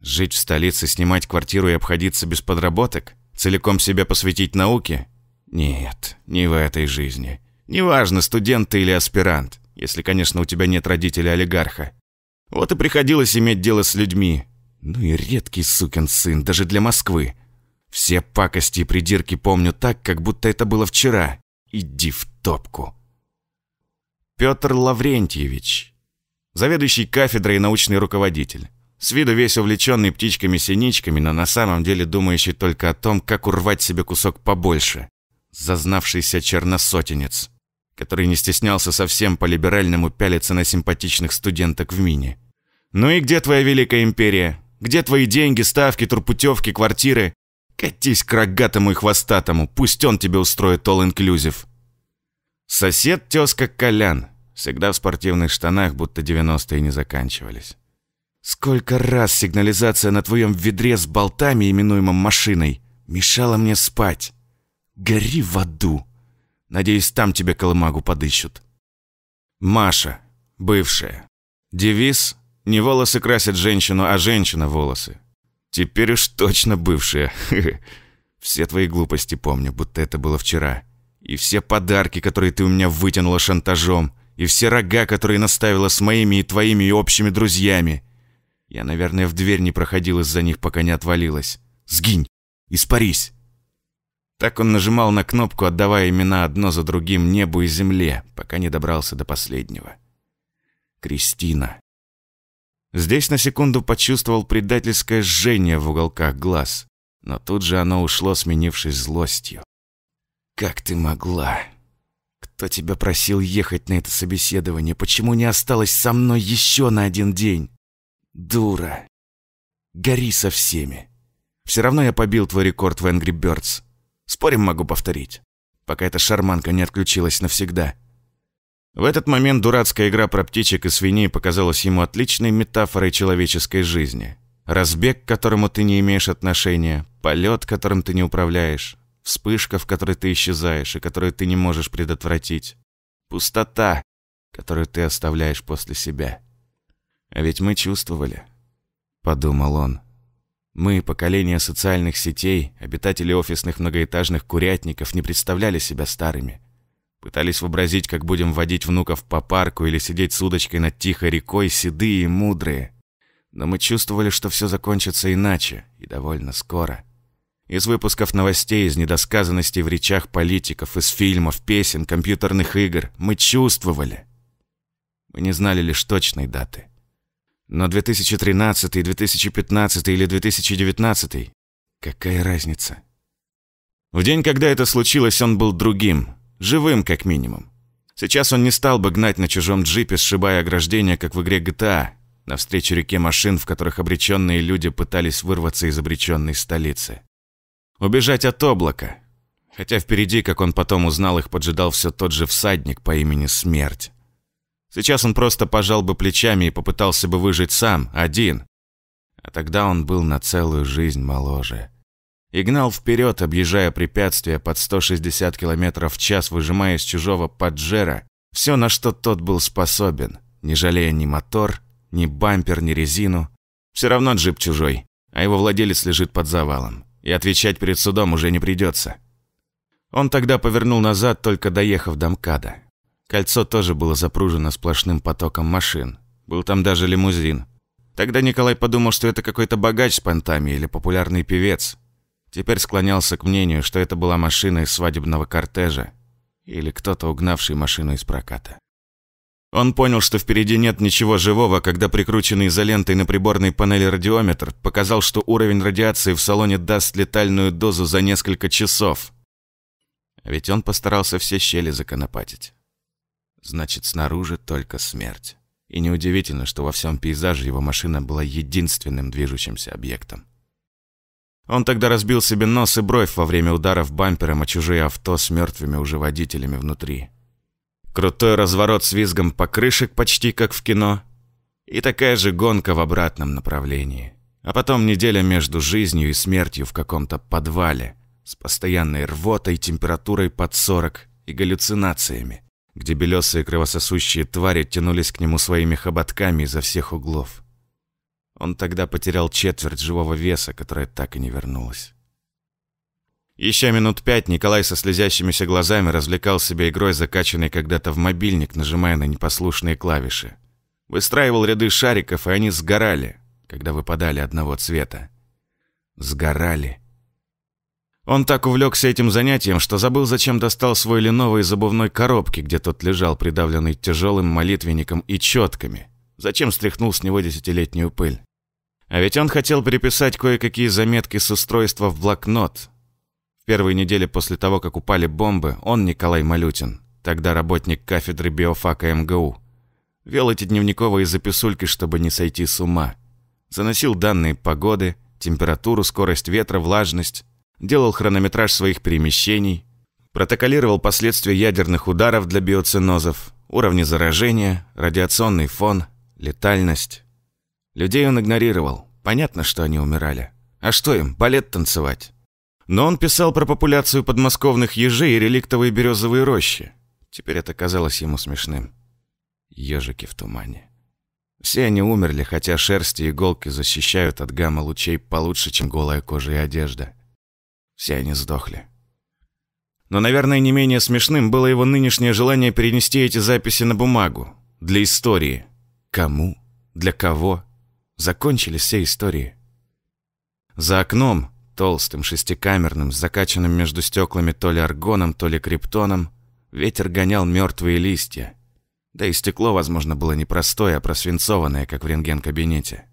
Жить в столице, снимать квартиру и обходиться без подработок? Целиком себя посвятить науке? Нет, не в этой жизни. Неважно, студент ты или аспирант, если, конечно, у тебя нет родителя-олигарха. Вот и приходилось иметь дело с людьми. Ну и редкий сукин сын, даже для Москвы. Все пакости и придирки помню так, как будто это было вчера. Иди в топку. Петр Лаврентьевич, заведующий кафедрой и научный руководитель. С виду весь увлеченный птичками-синичками, но на самом деле думающий только о том, как урвать себе кусок побольше. Зазнавшийся черносотенец, который не стеснялся совсем по-либеральному пялиться на симпатичных студенток в мини. «Ну и где твоя великая империя? Где твои деньги, ставки, турпутевки, квартиры? Катись к рогатому и хвостатому, пусть он тебе устроит all-inclusive». Сосед тезка Колян, всегда в спортивных штанах, будто 90-е не заканчивались. Сколько раз сигнализация на твоем ведре с болтами, именуемом машиной, мешала мне спать. Гори в аду. Надеюсь, там тебе колымагу подыщут. Маша, бывшая. Девиз не волосы красят женщину, а женщина волосы. Теперь уж точно бывшая. Все твои глупости помню, будто это было вчера. И все подарки, которые ты у меня вытянула шантажом. И все рога, которые наставила с моими и твоими и общими друзьями. Я, наверное, в дверь не проходил из-за них, пока не отвалилась. Сгинь! Испарись! Так он нажимал на кнопку, отдавая имена одно за другим небу и земле, пока не добрался до последнего. Кристина. Здесь на секунду почувствовал предательское жжение в уголках глаз, но тут же оно ушло, сменившись злостью. «Как ты могла? Кто тебя просил ехать на это собеседование? Почему не осталась со мной еще на один день? Дура! Гори со всеми! Все равно я побил твой рекорд в Angry Birds. Спорим, могу повторить, пока эта шарманка не отключилась навсегда». В этот момент дурацкая игра про птичек и свиней показалась ему отличной метафорой человеческой жизни. Разбег, к которому ты не имеешь отношения, полет, которым ты не управляешь, вспышка, в которой ты исчезаешь и которую ты не можешь предотвратить, пустота, которую ты оставляешь после себя. А ведь мы чувствовали, — подумал он. Мы, поколение социальных сетей, обитатели офисных многоэтажных курятников, не представляли себя старыми. Пытались вообразить, как будем водить внуков по парку или сидеть с удочкой над тихой рекой, седые и мудрые. Но мы чувствовали, что все закончится иначе, и довольно скоро. Из выпусков новостей, из недосказанностей в речах политиков, из фильмов, песен, компьютерных игр мы чувствовали. Мы не знали лишь точной даты. Но 2013, 2015 или 2019 – какая разница? В день, когда это случилось, он был другим – Живым, как минимум. Сейчас он не стал бы гнать на чужом джипе, сшибая ограждение, как в игре GTA, навстречу реке машин, в которых обреченные люди пытались вырваться из обреченной столицы. Убежать от облака. Хотя впереди, как он потом узнал, их поджидал все тот же всадник по имени Смерть. Сейчас он просто пожал бы плечами и попытался бы выжить сам, один. А тогда он был на целую жизнь моложе и гнал вперед, объезжая препятствия под 160 км в час, выжимая из чужого поджера все, на что тот был способен, не жалея ни мотор, ни бампер, ни резину. Все равно джип чужой, а его владелец лежит под завалом, и отвечать перед судом уже не придется. Он тогда повернул назад, только доехав до МКАДа. Кольцо тоже было запружено сплошным потоком машин. Был там даже лимузин. Тогда Николай подумал, что это какой-то богач с понтами или популярный певец, Теперь склонялся к мнению, что это была машина из свадебного кортежа или кто-то, угнавший машину из проката. Он понял, что впереди нет ничего живого, когда прикрученный изолентой на приборной панели радиометр показал, что уровень радиации в салоне даст летальную дозу за несколько часов. Ведь он постарался все щели законопатить. Значит, снаружи только смерть. И неудивительно, что во всем пейзаже его машина была единственным движущимся объектом. Он тогда разбил себе нос и бровь во время ударов бампером о а чужие авто с мертвыми уже водителями внутри. Крутой разворот с визгом покрышек почти как в кино. И такая же гонка в обратном направлении. А потом неделя между жизнью и смертью в каком-то подвале с постоянной рвотой, температурой под 40 и галлюцинациями, где белесые кровососущие твари тянулись к нему своими хоботками изо всех углов. Он тогда потерял четверть живого веса, которая так и не вернулась. Еще минут пять Николай со слезящимися глазами развлекал себя игрой, закачанной когда-то в мобильник, нажимая на непослушные клавиши. Выстраивал ряды шариков, и они сгорали, когда выпадали одного цвета. Сгорали. Он так увлекся этим занятием, что забыл, зачем достал свой Lenovo из обувной коробки, где тот лежал, придавленный тяжелым молитвенником и четками. Зачем стряхнул с него десятилетнюю пыль. А ведь он хотел переписать кое-какие заметки с устройства в блокнот. В первые недели после того, как упали бомбы, он, Николай Малютин, тогда работник кафедры биофака МГУ, вел эти дневниковые записульки, чтобы не сойти с ума. Заносил данные погоды, температуру, скорость ветра, влажность, делал хронометраж своих перемещений, протоколировал последствия ядерных ударов для биоценозов, уровни заражения, радиационный фон, летальность. Людей он игнорировал. Понятно, что они умирали. А что им, балет танцевать? Но он писал про популяцию подмосковных ежей и реликтовые березовые рощи. Теперь это казалось ему смешным. Ежики в тумане. Все они умерли, хотя шерсть и иголки защищают от гамма-лучей получше, чем голая кожа и одежда. Все они сдохли. Но, наверное, не менее смешным было его нынешнее желание перенести эти записи на бумагу. Для истории. Кому? Для кого? Закончились все истории. За окном, толстым шестикамерным, с закачанным между стеклами то ли аргоном, то ли криптоном, ветер гонял мертвые листья. Да и стекло, возможно, было не простое, а просвинцованное, как в рентген-кабинете.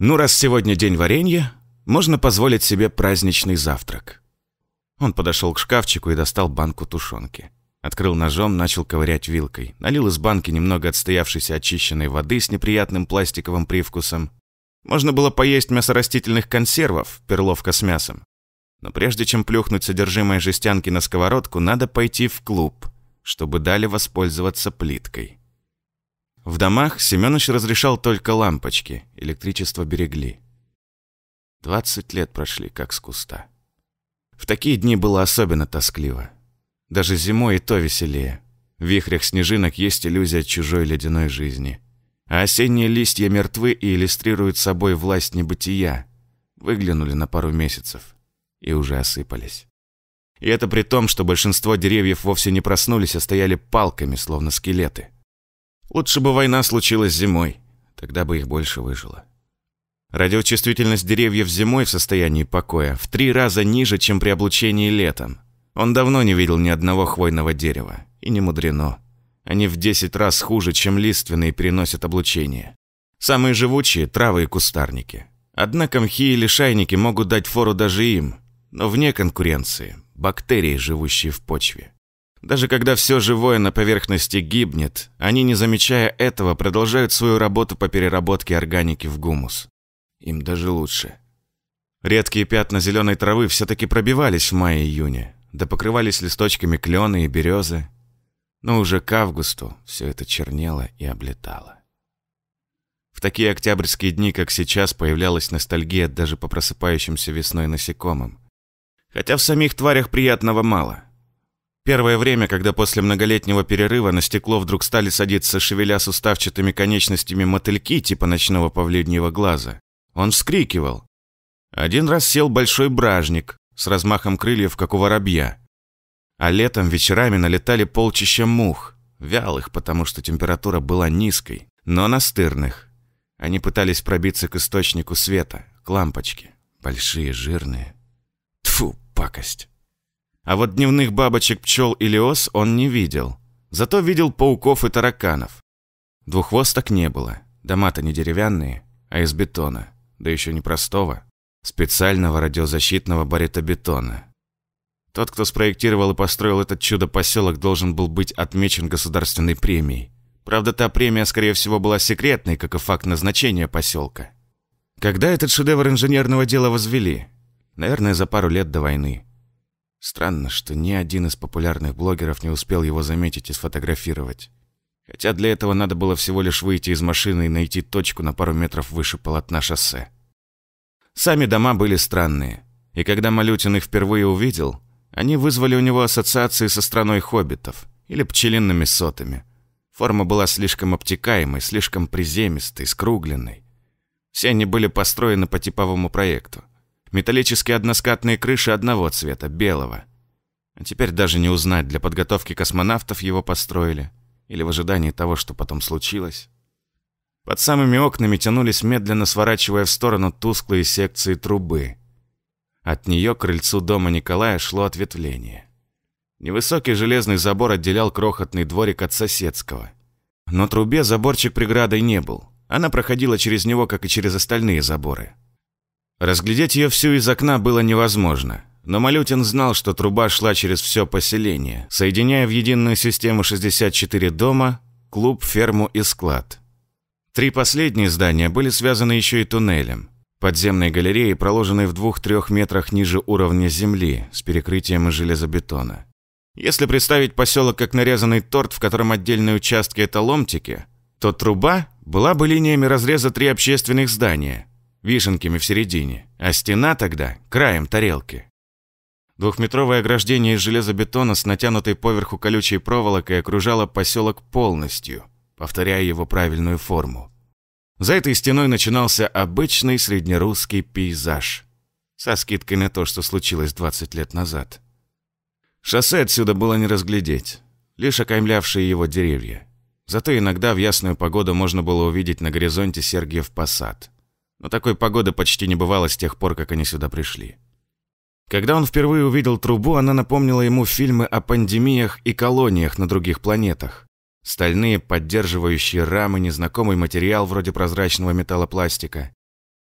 Ну, раз сегодня день варенья, можно позволить себе праздничный завтрак. Он подошел к шкафчику и достал банку тушенки. Открыл ножом, начал ковырять вилкой. Налил из банки немного отстоявшейся очищенной воды с неприятным пластиковым привкусом. Можно было поесть мясорастительных консервов, перловка с мясом. Но прежде чем плюхнуть содержимое жестянки на сковородку, надо пойти в клуб, чтобы дали воспользоваться плиткой. В домах Семёныч разрешал только лампочки, электричество берегли. 20 лет прошли, как с куста. В такие дни было особенно тоскливо. Даже зимой и то веселее. В вихрях снежинок есть иллюзия чужой ледяной жизни. А осенние листья мертвы и иллюстрируют собой власть небытия. Выглянули на пару месяцев и уже осыпались. И это при том, что большинство деревьев вовсе не проснулись, а стояли палками, словно скелеты. Лучше бы война случилась зимой, тогда бы их больше выжило. Радиочувствительность деревьев зимой в состоянии покоя в три раза ниже, чем при облучении летом. Он давно не видел ни одного хвойного дерева, и не мудрено. Они в 10 раз хуже, чем лиственные, переносят облучение. Самые живучие – травы и кустарники. Однако мхи и лишайники могут дать фору даже им, но вне конкуренции – бактерии, живущие в почве. Даже когда все живое на поверхности гибнет, они, не замечая этого, продолжают свою работу по переработке органики в гумус. Им даже лучше. Редкие пятна зеленой травы все-таки пробивались в мае-июне, да покрывались листочками клены и березы, но уже к августу все это чернело и облетало. В такие октябрьские дни, как сейчас, появлялась ностальгия даже по просыпающимся весной насекомым. Хотя в самих тварях приятного мало. Первое время, когда после многолетнего перерыва на стекло вдруг стали садиться, шевеля суставчатыми конечностями мотыльки типа ночного павлиньего глаза, он вскрикивал. Один раз сел большой бражник, с размахом крыльев, как у воробья. А летом вечерами налетали полчища мух, вялых, потому что температура была низкой, но настырных. Они пытались пробиться к источнику света, к лампочке. Большие, жирные. Тфу, пакость. А вот дневных бабочек, пчел или ос он не видел. Зато видел пауков и тараканов. Двухвосток не было. Дома-то не деревянные, а из бетона. Да еще не простого, специального радиозащитного баритобетона. Тот, кто спроектировал и построил этот чудо-поселок, должен был быть отмечен государственной премией. Правда, та премия, скорее всего, была секретной, как и факт назначения поселка. Когда этот шедевр инженерного дела возвели? Наверное, за пару лет до войны. Странно, что ни один из популярных блогеров не успел его заметить и сфотографировать. Хотя для этого надо было всего лишь выйти из машины и найти точку на пару метров выше полотна шоссе. Сами дома были странные. И когда Малютин их впервые увидел, они вызвали у него ассоциации со страной хоббитов или пчелиными сотами. Форма была слишком обтекаемой, слишком приземистой, скругленной. Все они были построены по типовому проекту. Металлические односкатные крыши одного цвета, белого. А теперь даже не узнать, для подготовки космонавтов его построили или в ожидании того, что потом случилось. Под самыми окнами тянулись, медленно сворачивая в сторону тусклые секции трубы. От нее к крыльцу дома Николая шло ответвление. Невысокий железный забор отделял крохотный дворик от соседского. Но трубе заборчик преградой не был. Она проходила через него, как и через остальные заборы. Разглядеть ее всю из окна было невозможно. Но Малютин знал, что труба шла через все поселение, соединяя в единую систему 64 дома, клуб, ферму и склад. Три последние здания были связаны еще и туннелем. подземной галереей, проложенной в двух-трех метрах ниже уровня земли, с перекрытием из железобетона. Если представить поселок как нарезанный торт, в котором отдельные участки – это ломтики, то труба была бы линиями разреза три общественных здания, вишенками в середине, а стена тогда – краем тарелки. Двухметровое ограждение из железобетона с натянутой поверху колючей проволокой окружало поселок полностью – повторяя его правильную форму. За этой стеной начинался обычный среднерусский пейзаж, со скидкой на то, что случилось 20 лет назад. Шоссе отсюда было не разглядеть, лишь окаймлявшие его деревья. Зато иногда в ясную погоду можно было увидеть на горизонте Сергиев посад. Но такой погоды почти не бывало с тех пор, как они сюда пришли. Когда он впервые увидел трубу, она напомнила ему фильмы о пандемиях и колониях на других планетах. Стальные поддерживающие рамы, незнакомый материал вроде прозрачного металлопластика.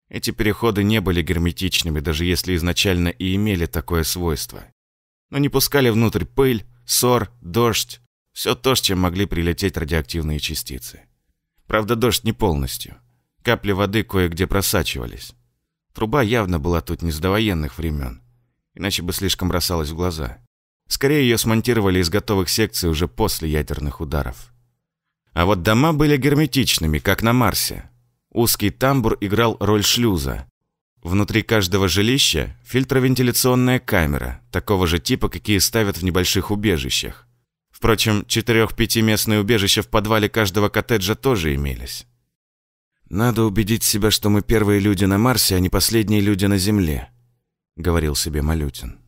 Эти переходы не были герметичными, даже если изначально и имели такое свойство. Но не пускали внутрь пыль, ссор, дождь, все то, с чем могли прилететь радиоактивные частицы. Правда, дождь не полностью. Капли воды кое-где просачивались. Труба явно была тут не с довоенных времен, иначе бы слишком бросалась в глаза. Скорее, ее смонтировали из готовых секций уже после ядерных ударов. А вот дома были герметичными, как на Марсе. Узкий тамбур играл роль шлюза. Внутри каждого жилища фильтровентиляционная камера, такого же типа, какие ставят в небольших убежищах. Впрочем, 4-5-местные убежища в подвале каждого коттеджа тоже имелись. «Надо убедить себя, что мы первые люди на Марсе, а не последние люди на Земле», — говорил себе Малютин.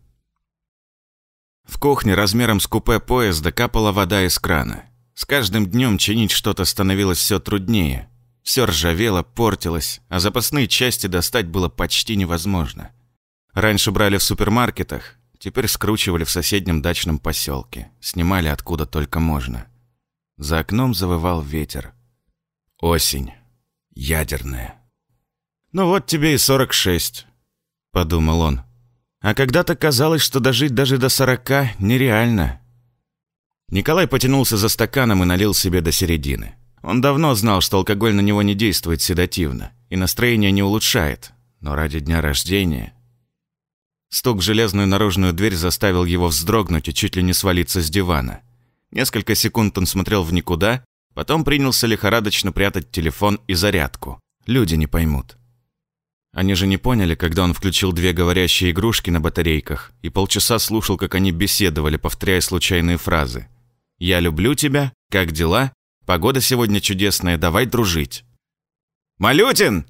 В кухне размером с купе поезда капала вода из крана. С каждым днем чинить что-то становилось все труднее. Все ржавело, портилось, а запасные части достать было почти невозможно. Раньше брали в супермаркетах, теперь скручивали в соседнем дачном поселке, снимали откуда только можно. За окном завывал ветер. Осень. Ядерная. «Ну вот тебе и 46», — подумал он. А когда-то казалось, что дожить даже до сорока нереально. Николай потянулся за стаканом и налил себе до середины. Он давно знал, что алкоголь на него не действует седативно и настроение не улучшает. Но ради дня рождения... Стук в железную наружную дверь заставил его вздрогнуть и чуть ли не свалиться с дивана. Несколько секунд он смотрел в никуда, потом принялся лихорадочно прятать телефон и зарядку. Люди не поймут. Они же не поняли, когда он включил две говорящие игрушки на батарейках и полчаса слушал, как они беседовали, повторяя случайные фразы. «Я люблю тебя», «Как дела?» «Погода сегодня чудесная, давай дружить». «Малютин!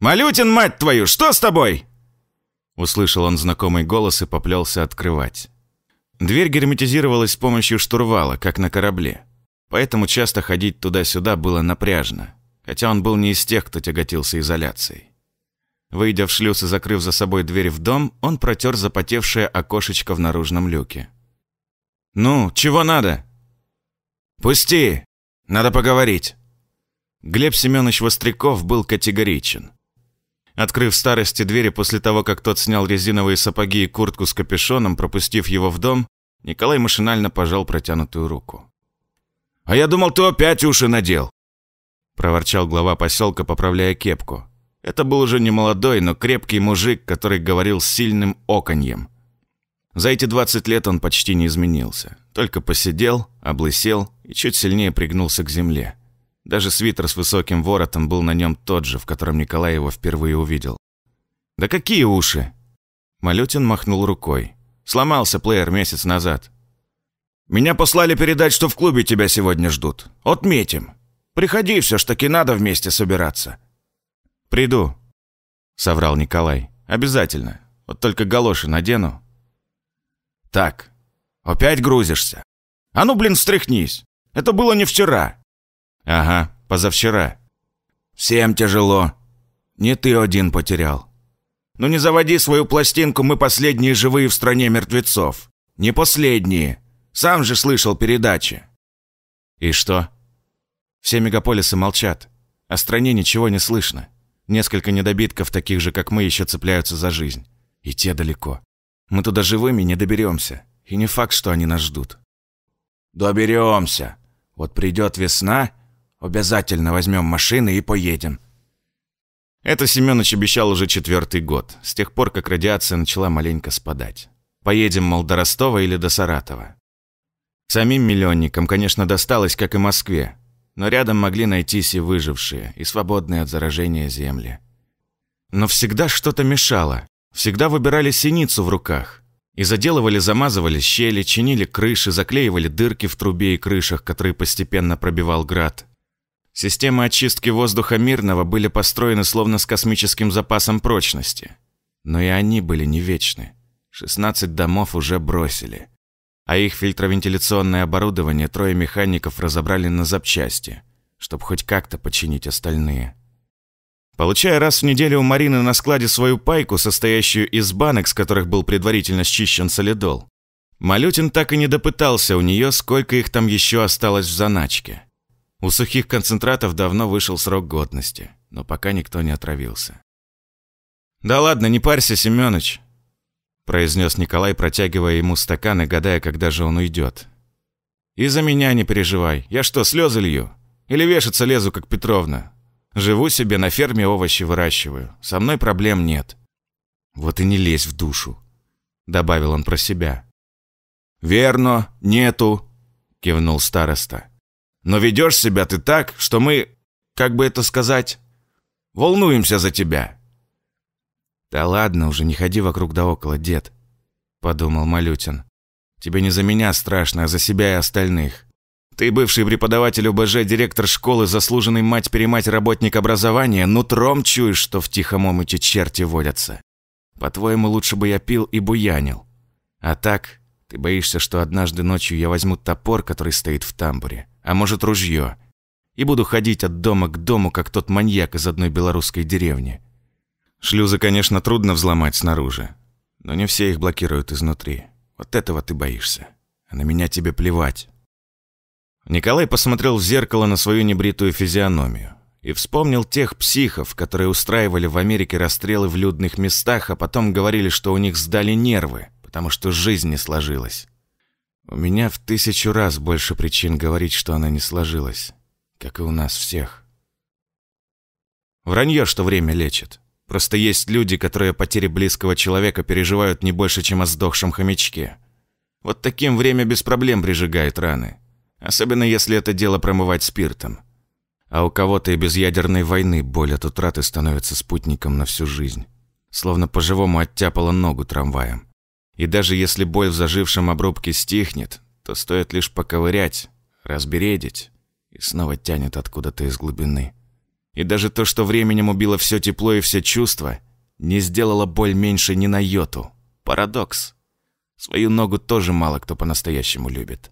Малютин, мать твою, что с тобой?» Услышал он знакомый голос и поплелся открывать. Дверь герметизировалась с помощью штурвала, как на корабле. Поэтому часто ходить туда-сюда было напряжно, хотя он был не из тех, кто тяготился изоляцией. Выйдя в шлюз и закрыв за собой дверь в дом, он протер запотевшее окошечко в наружном люке. «Ну, чего надо?» «Пусти! Надо поговорить!» Глеб Семенович Востряков был категоричен. Открыв старости двери после того, как тот снял резиновые сапоги и куртку с капюшоном, пропустив его в дом, Николай машинально пожал протянутую руку. «А я думал, ты опять уши надел!» – проворчал глава поселка, поправляя кепку. Это был уже не молодой, но крепкий мужик, который говорил с сильным оконьем. За эти 20 лет он почти не изменился. Только посидел, облысел и чуть сильнее пригнулся к земле. Даже свитер с высоким воротом был на нем тот же, в котором Николай его впервые увидел. «Да какие уши!» Малютин махнул рукой. «Сломался плеер месяц назад. Меня послали передать, что в клубе тебя сегодня ждут. Отметим. Приходи, все ж таки надо вместе собираться. «Приду», — соврал Николай. «Обязательно. Вот только галоши надену». «Так, опять грузишься? А ну, блин, встряхнись! Это было не вчера!» «Ага, позавчера». «Всем тяжело. Не ты один потерял. Ну не заводи свою пластинку «Мы последние живые в стране мертвецов». Не последние. Сам же слышал передачи». «И что?» Все мегаполисы молчат. О стране ничего не слышно. Несколько недобитков, таких же, как мы, еще цепляются за жизнь. И те далеко. Мы туда живыми не доберемся. И не факт, что они нас ждут. Доберемся. Вот придет весна, обязательно возьмем машины и поедем. Это Семенович обещал уже четвертый год, с тех пор, как радиация начала маленько спадать. Поедем, мол, до Ростова или до Саратова. Самим миллионникам, конечно, досталось, как и Москве но рядом могли найтись и выжившие, и свободные от заражения земли. Но всегда что-то мешало. Всегда выбирали синицу в руках. И заделывали, замазывали щели, чинили крыши, заклеивали дырки в трубе и крышах, которые постепенно пробивал град. Системы очистки воздуха мирного были построены словно с космическим запасом прочности. Но и они были не вечны. 16 домов уже бросили а их фильтровентиляционное оборудование трое механиков разобрали на запчасти, чтобы хоть как-то починить остальные. Получая раз в неделю у Марины на складе свою пайку, состоящую из банок, с которых был предварительно счищен солидол, Малютин так и не допытался у нее, сколько их там еще осталось в заначке. У сухих концентратов давно вышел срок годности, но пока никто не отравился. «Да ладно, не парься, Семёныч», произнес Николай, протягивая ему стакан и гадая, когда же он уйдет. «И за меня не переживай. Я что, слезы лью? Или вешаться лезу, как Петровна? Живу себе, на ферме овощи выращиваю. Со мной проблем нет». «Вот и не лезь в душу», — добавил он про себя. «Верно, нету», — кивнул староста. «Но ведешь себя ты так, что мы, как бы это сказать, волнуемся за тебя. «Да ладно уже, не ходи вокруг да около, дед», – подумал Малютин. «Тебе не за меня страшно, а за себя и остальных. Ты, бывший преподаватель УБЖ, директор школы, заслуженный мать-перемать работник образования, нутром чуешь, что в тихом омуте черти водятся. По-твоему, лучше бы я пил и буянил. А так, ты боишься, что однажды ночью я возьму топор, который стоит в тамбуре, а может ружье, и буду ходить от дома к дому, как тот маньяк из одной белорусской деревни». Шлюзы, конечно, трудно взломать снаружи, но не все их блокируют изнутри. Вот этого ты боишься. А на меня тебе плевать. Николай посмотрел в зеркало на свою небритую физиономию и вспомнил тех психов, которые устраивали в Америке расстрелы в людных местах, а потом говорили, что у них сдали нервы, потому что жизнь не сложилась. У меня в тысячу раз больше причин говорить, что она не сложилась, как и у нас всех. Вранье, что время лечит. Просто есть люди, которые потери близкого человека переживают не больше, чем о сдохшем хомячке. Вот таким время без проблем прижигает раны. Особенно если это дело промывать спиртом. А у кого-то и без ядерной войны боль от утраты становится спутником на всю жизнь. Словно по-живому оттяпала ногу трамваем. И даже если боль в зажившем обрубке стихнет, то стоит лишь поковырять, разбередить, и снова тянет откуда-то из глубины. И даже то, что временем убило все тепло и все чувства, не сделало боль меньше ни на йоту. Парадокс. Свою ногу тоже мало кто по-настоящему любит.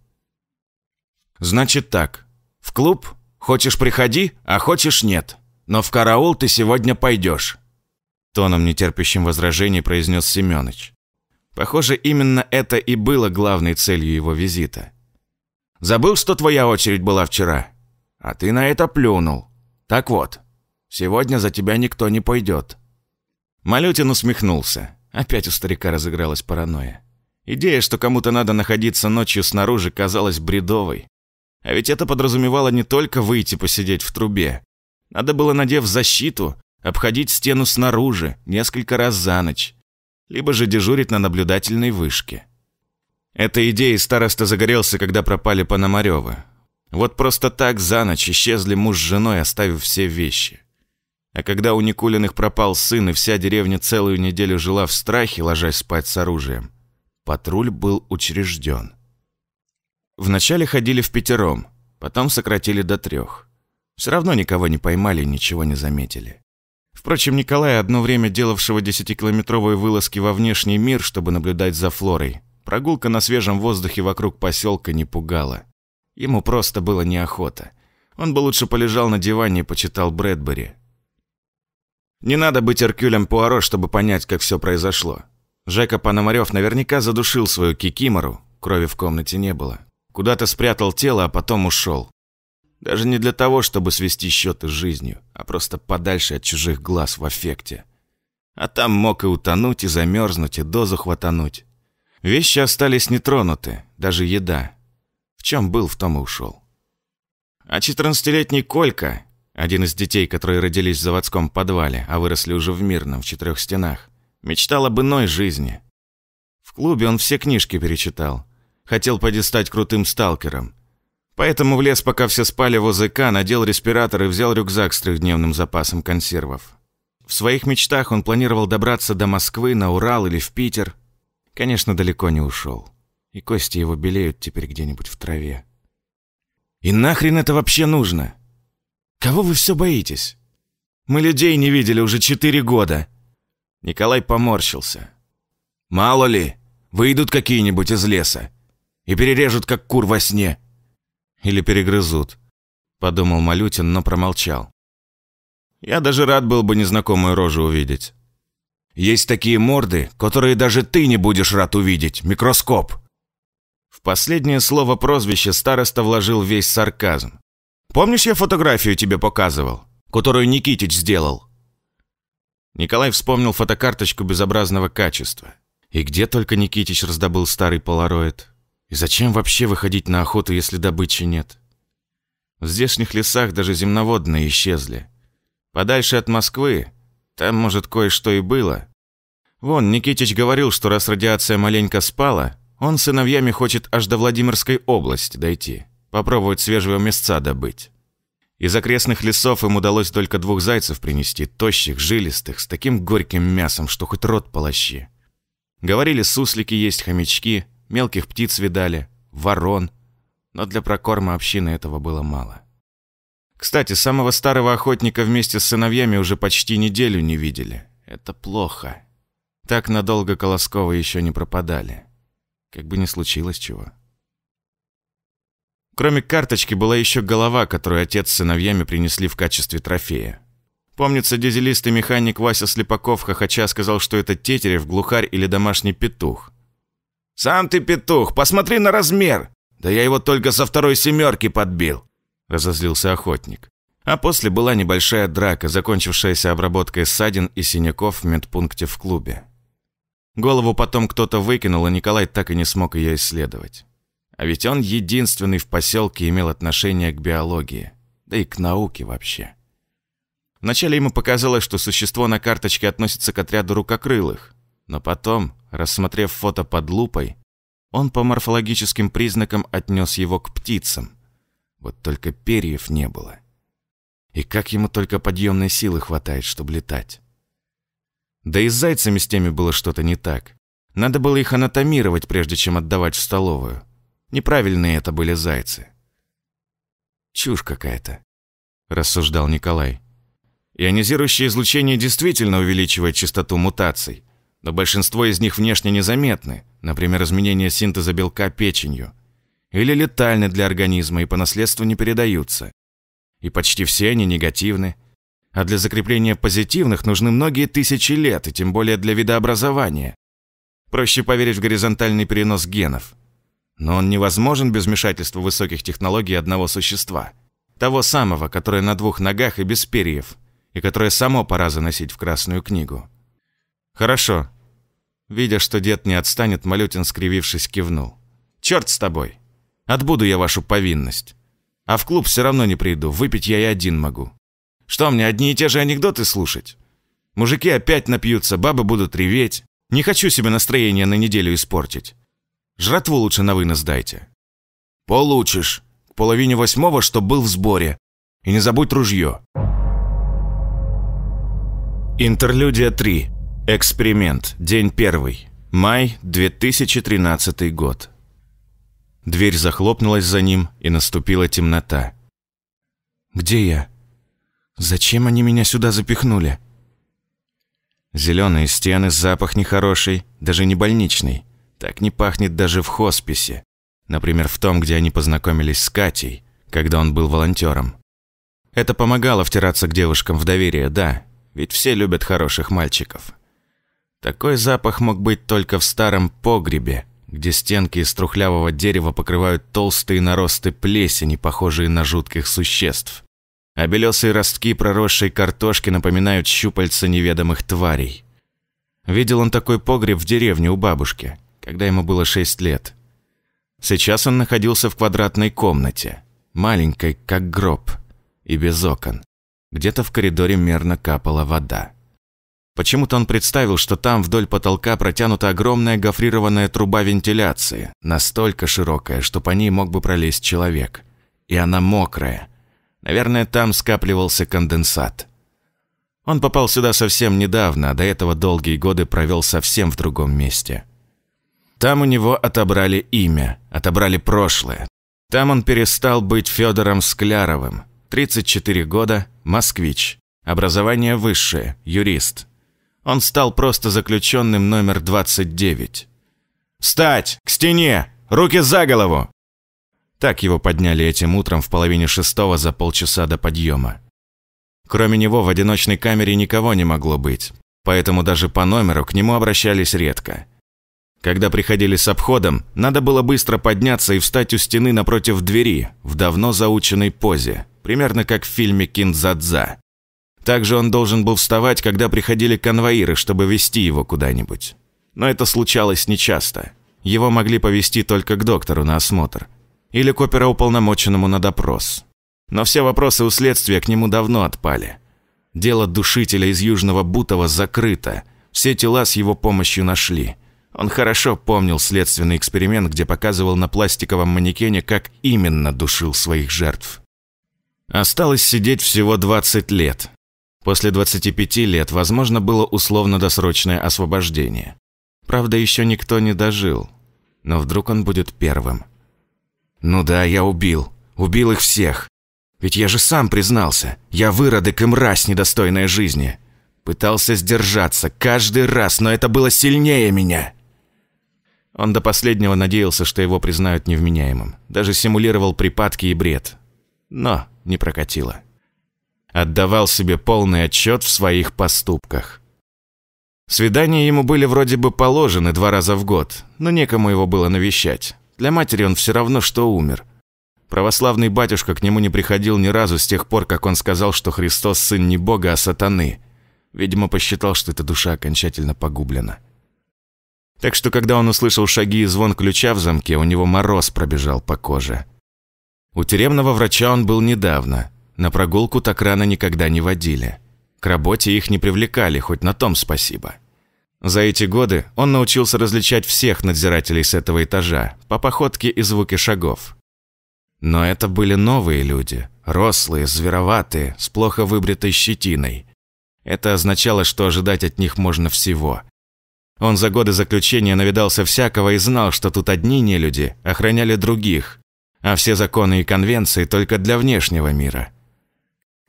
Значит так. В клуб хочешь приходи, а хочешь нет. Но в караул ты сегодня пойдешь. Тоном нетерпящим возражений произнес Семёныч. Похоже, именно это и было главной целью его визита. Забыл, что твоя очередь была вчера? А ты на это плюнул. Так вот, сегодня за тебя никто не пойдет». Малютин усмехнулся. Опять у старика разыгралась паранойя. Идея, что кому-то надо находиться ночью снаружи, казалась бредовой. А ведь это подразумевало не только выйти посидеть в трубе. Надо было, надев защиту, обходить стену снаружи несколько раз за ночь, либо же дежурить на наблюдательной вышке. Этой идеей староста загорелся, когда пропали Пономарёвы. Вот просто так за ночь исчезли муж с женой, оставив все вещи. А когда у Никулиных пропал сын, и вся деревня целую неделю жила в страхе, ложась спать с оружием, патруль был учрежден. Вначале ходили в пятером, потом сократили до трех. Все равно никого не поймали, ничего не заметили. Впрочем, Николая, одно время делавшего десятикилометровые вылазки во внешний мир, чтобы наблюдать за флорой, прогулка на свежем воздухе вокруг поселка не пугала. Ему просто было неохота. Он бы лучше полежал на диване и почитал Брэдбери. Не надо быть Эркюлем Пуаро, чтобы понять, как все произошло. Жека Пономарев наверняка задушил свою кикимору, крови в комнате не было. Куда-то спрятал тело, а потом ушел. Даже не для того, чтобы свести счеты с жизнью, а просто подальше от чужих глаз в аффекте. А там мог и утонуть, и замерзнуть, и дозу хватануть. Вещи остались нетронуты, даже еда чем был, в том и ушел. А 14-летний Колька, один из детей, которые родились в заводском подвале, а выросли уже в мирном, в четырех стенах, мечтал об иной жизни. В клубе он все книжки перечитал. Хотел поди стать крутым сталкером. Поэтому в лес, пока все спали в ОЗК, надел респиратор и взял рюкзак с трехдневным запасом консервов. В своих мечтах он планировал добраться до Москвы, на Урал или в Питер. Конечно, далеко не ушел и кости его белеют теперь где-нибудь в траве. «И нахрен это вообще нужно? Кого вы все боитесь? Мы людей не видели уже четыре года!» Николай поморщился. «Мало ли, выйдут какие-нибудь из леса и перережут, как кур во сне. Или перегрызут», — подумал Малютин, но промолчал. «Я даже рад был бы незнакомую рожу увидеть. Есть такие морды, которые даже ты не будешь рад увидеть, микроскоп!» В последнее слово прозвище староста вложил весь сарказм. «Помнишь, я фотографию тебе показывал, которую Никитич сделал?» Николай вспомнил фотокарточку безобразного качества. И где только Никитич раздобыл старый полароид? И зачем вообще выходить на охоту, если добычи нет? В здешних лесах даже земноводные исчезли. Подальше от Москвы, там, может, кое-что и было. Вон, Никитич говорил, что раз радиация маленько спала, он с сыновьями хочет аж до Владимирской области дойти, попробовать свежего места добыть. Из окрестных лесов им удалось только двух зайцев принести, тощих, жилистых, с таким горьким мясом, что хоть рот полощи. Говорили, суслики есть, хомячки, мелких птиц видали, ворон. Но для прокорма общины этого было мало. Кстати, самого старого охотника вместе с сыновьями уже почти неделю не видели. Это плохо. Так надолго Колосковы еще не пропадали как бы ни случилось чего. Кроме карточки была еще голова, которую отец с сыновьями принесли в качестве трофея. Помнится, дизелистый механик Вася Слепаков хохоча сказал, что это тетерев, глухарь или домашний петух. «Сам ты петух, посмотри на размер! Да я его только со второй семерки подбил!» – разозлился охотник. А после была небольшая драка, закончившаяся обработкой ссадин и синяков в медпункте в клубе. Голову потом кто-то выкинул, и Николай так и не смог ее исследовать. А ведь он единственный в поселке имел отношение к биологии, да и к науке вообще. Вначале ему показалось, что существо на карточке относится к отряду рукокрылых, но потом, рассмотрев фото под лупой, он по морфологическим признакам отнес его к птицам. Вот только перьев не было. И как ему только подъемной силы хватает, чтобы летать. Да и с зайцами с теми было что-то не так. Надо было их анатомировать, прежде чем отдавать в столовую. Неправильные это были зайцы. «Чушь какая-то», – рассуждал Николай. «Ионизирующее излучение действительно увеличивает частоту мутаций, но большинство из них внешне незаметны, например, изменение синтеза белка печенью, или летальны для организма и по наследству не передаются. И почти все они негативны – а для закрепления позитивных нужны многие тысячи лет, и тем более для видообразования. Проще поверить в горизонтальный перенос генов. Но он невозможен без вмешательства высоких технологий одного существа. Того самого, которое на двух ногах и без перьев, и которое само пора заносить в Красную книгу. «Хорошо». Видя, что дед не отстанет, Малютин, скривившись, кивнул. «Черт с тобой! Отбуду я вашу повинность. А в клуб все равно не приду, выпить я и один могу. Что мне, одни и те же анекдоты слушать? Мужики опять напьются, бабы будут реветь. Не хочу себе настроение на неделю испортить. Жратву лучше на вынос дайте. Получишь. К половине восьмого, что был в сборе. И не забудь ружье. Интерлюдия 3. Эксперимент. День первый. Май 2013 год. Дверь захлопнулась за ним, и наступила темнота. «Где я?» Зачем они меня сюда запихнули? Зеленые стены, запах нехороший, даже не больничный. Так не пахнет даже в хосписе. Например, в том, где они познакомились с Катей, когда он был волонтером. Это помогало втираться к девушкам в доверие, да, ведь все любят хороших мальчиков. Такой запах мог быть только в старом погребе, где стенки из трухлявого дерева покрывают толстые наросты плесени, похожие на жутких существ а белесые ростки проросшей картошки напоминают щупальца неведомых тварей. Видел он такой погреб в деревне у бабушки, когда ему было шесть лет. Сейчас он находился в квадратной комнате, маленькой, как гроб, и без окон. Где-то в коридоре мерно капала вода. Почему-то он представил, что там вдоль потолка протянута огромная гофрированная труба вентиляции, настолько широкая, что по ней мог бы пролезть человек. И она мокрая, Наверное, там скапливался конденсат. Он попал сюда совсем недавно, а до этого долгие годы провел совсем в другом месте. Там у него отобрали имя, отобрали прошлое. Там он перестал быть Федором Скляровым. 34 года, москвич. Образование высшее, юрист. Он стал просто заключенным номер 29. «Встать! К стене! Руки за голову!» Так его подняли этим утром в половине шестого за полчаса до подъема. Кроме него в одиночной камере никого не могло быть, поэтому даже по номеру к нему обращались редко. Когда приходили с обходом, надо было быстро подняться и встать у стены напротив двери, в давно заученной позе, примерно как в фильме «Киндзадза». Также он должен был вставать, когда приходили конвоиры, чтобы вести его куда-нибудь. Но это случалось нечасто. Его могли повести только к доктору на осмотр – или к опероуполномоченному на допрос. Но все вопросы у следствия к нему давно отпали. Дело душителя из Южного Бутова закрыто. Все тела с его помощью нашли. Он хорошо помнил следственный эксперимент, где показывал на пластиковом манекене, как именно душил своих жертв. Осталось сидеть всего 20 лет. После 25 лет возможно было условно-досрочное освобождение. Правда, еще никто не дожил. Но вдруг он будет первым. «Ну да, я убил. Убил их всех. Ведь я же сам признался. Я выродок и мразь, недостойная жизни. Пытался сдержаться каждый раз, но это было сильнее меня». Он до последнего надеялся, что его признают невменяемым. Даже симулировал припадки и бред. Но не прокатило. Отдавал себе полный отчет в своих поступках. Свидания ему были вроде бы положены два раза в год, но некому его было навещать. Для матери он все равно, что умер. Православный батюшка к нему не приходил ни разу с тех пор, как он сказал, что Христос сын не Бога, а сатаны. Видимо, посчитал, что эта душа окончательно погублена. Так что, когда он услышал шаги и звон ключа в замке, у него мороз пробежал по коже. У тюремного врача он был недавно. На прогулку так рано никогда не водили. К работе их не привлекали, хоть на том спасибо. За эти годы он научился различать всех надзирателей с этого этажа по походке и звуке шагов. Но это были новые люди, рослые, звероватые, с плохо выбритой щетиной. Это означало, что ожидать от них можно всего. Он за годы заключения навидался всякого и знал, что тут одни нелюди охраняли других, а все законы и конвенции только для внешнего мира.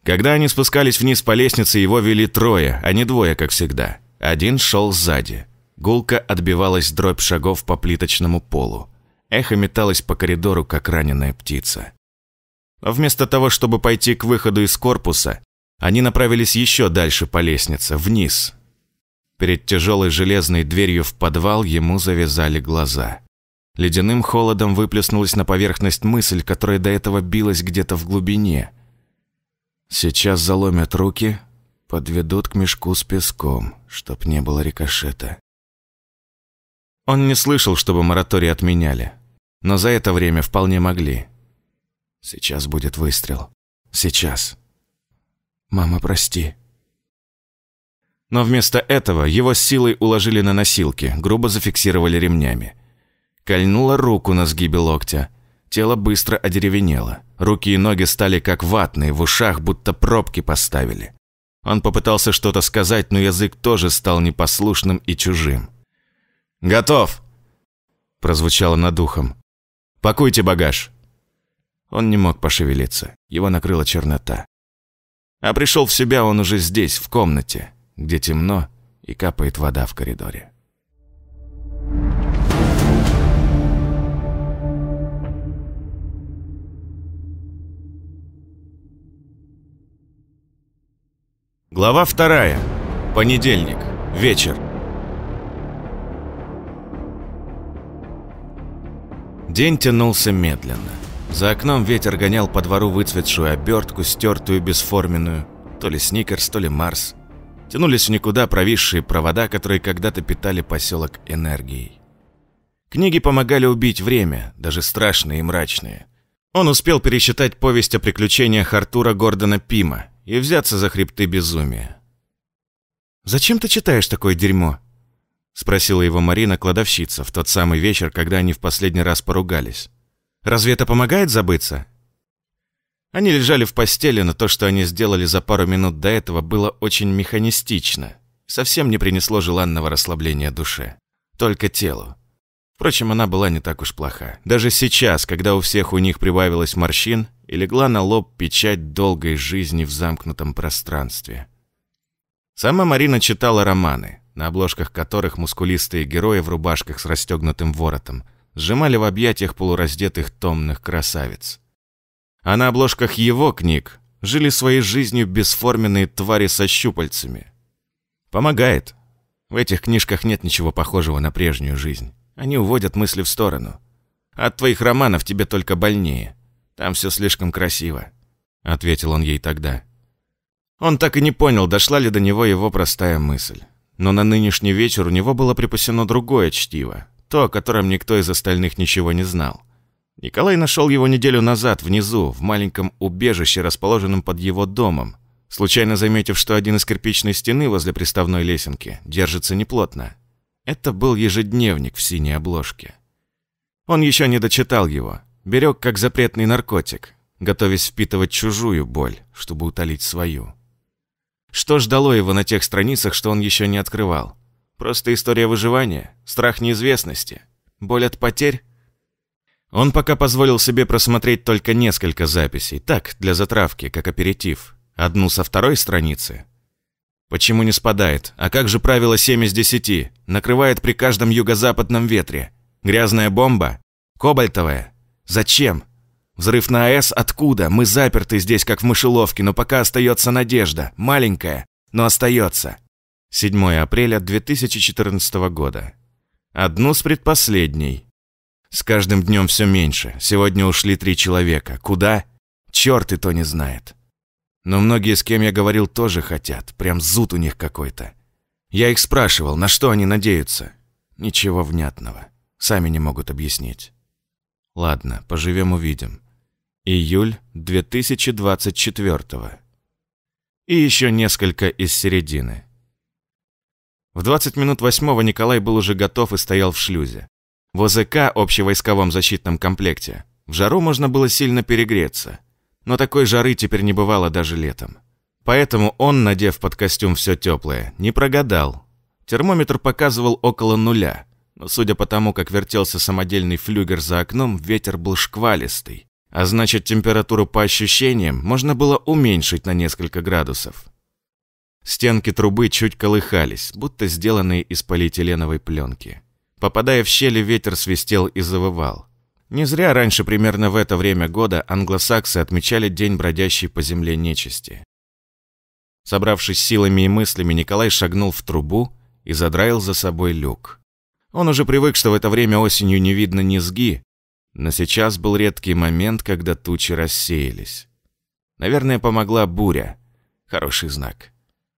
Когда они спускались вниз по лестнице, его вели трое, а не двое, как всегда – один шел сзади. Гулка отбивалась дробь шагов по плиточному полу. Эхо металось по коридору, как раненая птица. Но вместо того, чтобы пойти к выходу из корпуса, они направились еще дальше по лестнице, вниз. Перед тяжелой железной дверью в подвал ему завязали глаза. Ледяным холодом выплеснулась на поверхность мысль, которая до этого билась где-то в глубине. Сейчас заломят руки, подведут к мешку с песком, чтоб не было рикошета. Он не слышал, чтобы мораторий отменяли, но за это время вполне могли. Сейчас будет выстрел. Сейчас. «Мама, прости». Но вместо этого его с силой уложили на носилки, грубо зафиксировали ремнями. Кольнула руку на сгибе локтя. Тело быстро одеревенело. Руки и ноги стали как ватные, в ушах будто пробки поставили. Он попытался что-то сказать, но язык тоже стал непослушным и чужим. «Готов!» – прозвучало над ухом. «Пакуйте багаж!» Он не мог пошевелиться, его накрыла чернота. А пришел в себя он уже здесь, в комнате, где темно и капает вода в коридоре. Глава вторая. Понедельник. Вечер. День тянулся медленно. За окном ветер гонял по двору выцветшую обертку, стертую, бесформенную. То ли Сникерс, то ли Марс. Тянулись в никуда провисшие провода, которые когда-то питали поселок энергией. Книги помогали убить время, даже страшные и мрачные. Он успел пересчитать повесть о приключениях Артура Гордона Пима, и взяться за хребты безумия. «Зачем ты читаешь такое дерьмо?» — спросила его Марина, кладовщица, в тот самый вечер, когда они в последний раз поругались. «Разве это помогает забыться?» Они лежали в постели, но то, что они сделали за пару минут до этого, было очень механистично. Совсем не принесло желанного расслабления душе. Только телу. Впрочем, она была не так уж плоха. Даже сейчас, когда у всех у них прибавилось морщин, и легла на лоб печать долгой жизни в замкнутом пространстве. Сама Марина читала романы, на обложках которых мускулистые герои в рубашках с расстегнутым воротом сжимали в объятиях полураздетых томных красавиц. А на обложках его книг жили своей жизнью бесформенные твари со щупальцами. Помогает. В этих книжках нет ничего похожего на прежнюю жизнь. Они уводят мысли в сторону. От твоих романов тебе только больнее. Там все слишком красиво», — ответил он ей тогда. Он так и не понял, дошла ли до него его простая мысль. Но на нынешний вечер у него было припасено другое чтиво, то, о котором никто из остальных ничего не знал. Николай нашел его неделю назад внизу, в маленьком убежище, расположенном под его домом, случайно заметив, что один из кирпичной стены возле приставной лесенки держится неплотно. Это был ежедневник в синей обложке. Он еще не дочитал его, берег как запретный наркотик, готовясь впитывать чужую боль, чтобы утолить свою. Что ждало его на тех страницах, что он еще не открывал? Просто история выживания, страх неизвестности, боль от потерь? Он пока позволил себе просмотреть только несколько записей, так, для затравки, как аперитив. Одну со второй страницы, Почему не спадает? А как же правило 7 из 10? Накрывает при каждом юго-западном ветре. Грязная бомба? Кобальтовая? Зачем? Взрыв на АЭС откуда? Мы заперты здесь, как в мышеловке, но пока остается надежда. Маленькая, но остается. 7 апреля 2014 года. Одну с предпоследней. С каждым днем все меньше. Сегодня ушли три человека. Куда? Черт и то не знает. Но многие, с кем я говорил, тоже хотят. Прям зуд у них какой-то. Я их спрашивал, на что они надеются. Ничего внятного. Сами не могут объяснить. Ладно, поживем-увидим. Июль 2024 -го. И еще несколько из середины. В 20 минут восьмого Николай был уже готов и стоял в шлюзе. В ОЗК, общевойсковом защитном комплекте, в жару можно было сильно перегреться – но такой жары теперь не бывало даже летом. Поэтому он, надев под костюм все теплое, не прогадал. Термометр показывал около нуля, но судя по тому, как вертелся самодельный флюгер за окном, ветер был шквалистый. А значит, температуру по ощущениям можно было уменьшить на несколько градусов. Стенки трубы чуть колыхались, будто сделанные из полиэтиленовой пленки. Попадая в щели, ветер свистел и завывал. Не зря раньше примерно в это время года англосаксы отмечали День бродящей по земле нечисти. Собравшись силами и мыслями, Николай шагнул в трубу и задраил за собой люк. Он уже привык, что в это время осенью не видно низги, но сейчас был редкий момент, когда тучи рассеялись. Наверное, помогла буря. Хороший знак.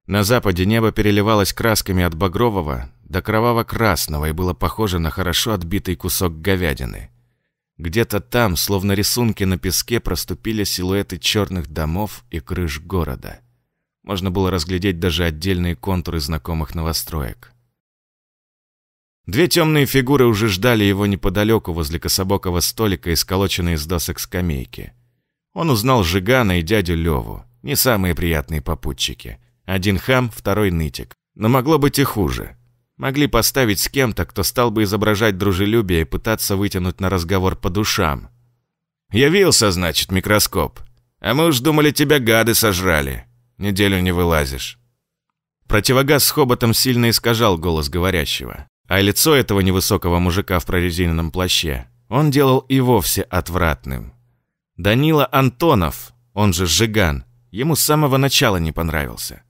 На западе небо переливалось красками от багрового до кроваво-красного и было похоже на хорошо отбитый кусок говядины. Где-то там, словно рисунки на песке, проступили силуэты черных домов и крыш города. Можно было разглядеть даже отдельные контуры знакомых новостроек. Две темные фигуры уже ждали его неподалеку возле кособокого столика, исколоченной из досок скамейки. Он узнал Жигана и дядю Леву, не самые приятные попутчики. Один хам, второй нытик. Но могло быть и хуже. Могли поставить с кем-то, кто стал бы изображать дружелюбие и пытаться вытянуть на разговор по душам. «Явился, значит, микроскоп. А мы уж думали, тебя гады сожрали. Неделю не вылазишь». Противогаз с хоботом сильно искажал голос говорящего. А лицо этого невысокого мужика в прорезиненном плаще он делал и вовсе отвратным. Данила Антонов, он же Жиган, ему с самого начала не понравился.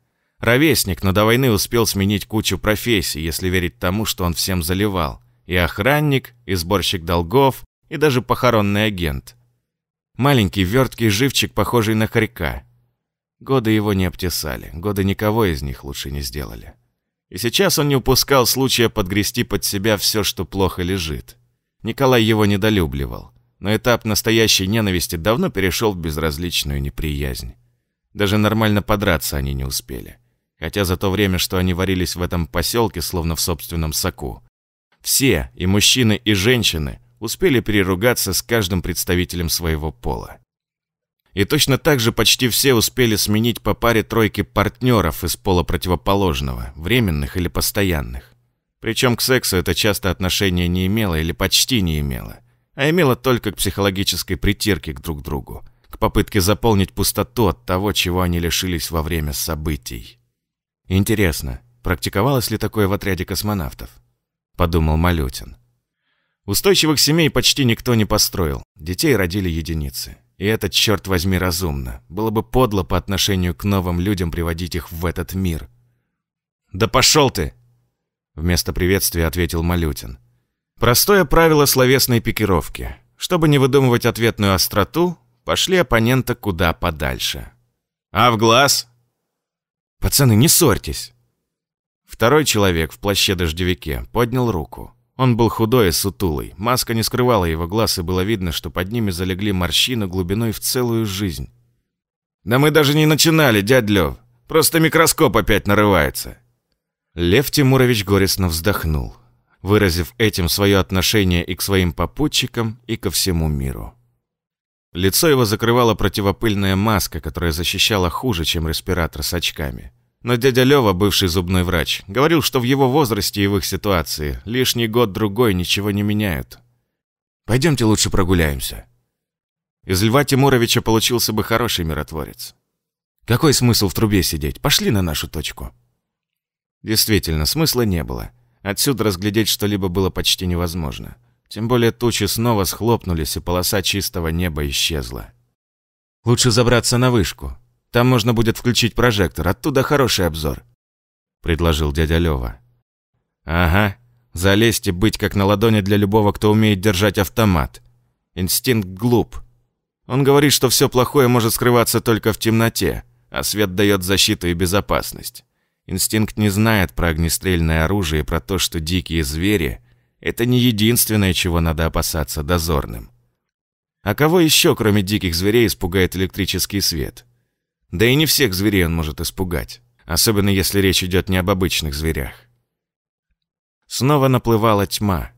Ровесник, но до войны успел сменить кучу профессий, если верить тому, что он всем заливал. И охранник, и сборщик долгов, и даже похоронный агент. Маленький верткий живчик, похожий на хорька. Годы его не обтесали, годы никого из них лучше не сделали. И сейчас он не упускал случая подгрести под себя все, что плохо лежит. Николай его недолюбливал, но этап настоящей ненависти давно перешел в безразличную неприязнь. Даже нормально подраться они не успели хотя за то время, что они варились в этом поселке, словно в собственном соку, все, и мужчины, и женщины, успели переругаться с каждым представителем своего пола. И точно так же почти все успели сменить по паре тройки партнеров из пола противоположного, временных или постоянных. Причем к сексу это часто отношение не имело или почти не имело, а имело только к психологической притирке к друг другу, к попытке заполнить пустоту от того, чего они лишились во время событий. Интересно, практиковалось ли такое в отряде космонавтов? Подумал Малютин. Устойчивых семей почти никто не построил, детей родили единицы. И это, черт возьми, разумно. Было бы подло по отношению к новым людям приводить их в этот мир. «Да пошел ты!» Вместо приветствия ответил Малютин. Простое правило словесной пикировки. Чтобы не выдумывать ответную остроту, пошли оппонента куда подальше. «А в глаз?» «Пацаны, не ссорьтесь!» Второй человек в плаще-дождевике поднял руку. Он был худой и сутулый, маска не скрывала его глаз, и было видно, что под ними залегли морщины глубиной в целую жизнь. «Да мы даже не начинали, дядь Лев! Просто микроскоп опять нарывается!» Лев Тимурович горестно вздохнул, выразив этим свое отношение и к своим попутчикам, и ко всему миру. Лицо его закрывала противопыльная маска, которая защищала хуже, чем респиратор с очками. Но дядя Лёва, бывший зубной врач, говорил, что в его возрасте и в их ситуации лишний год-другой ничего не меняют. «Пойдемте лучше прогуляемся». Из Льва Тимуровича получился бы хороший миротворец. «Какой смысл в трубе сидеть? Пошли на нашу точку». Действительно, смысла не было. Отсюда разглядеть что-либо было почти невозможно. Тем более тучи снова схлопнулись, и полоса чистого неба исчезла. «Лучше забраться на вышку. Там можно будет включить прожектор, оттуда хороший обзор», — предложил дядя Лёва. «Ага, залезть и быть как на ладони для любого, кто умеет держать автомат. Инстинкт глуп. Он говорит, что все плохое может скрываться только в темноте, а свет дает защиту и безопасность. Инстинкт не знает про огнестрельное оружие и про то, что дикие звери — это не единственное, чего надо опасаться дозорным. А кого еще, кроме диких зверей, испугает электрический свет? Да и не всех зверей он может испугать, особенно если речь идет не об обычных зверях. Снова наплывала тьма.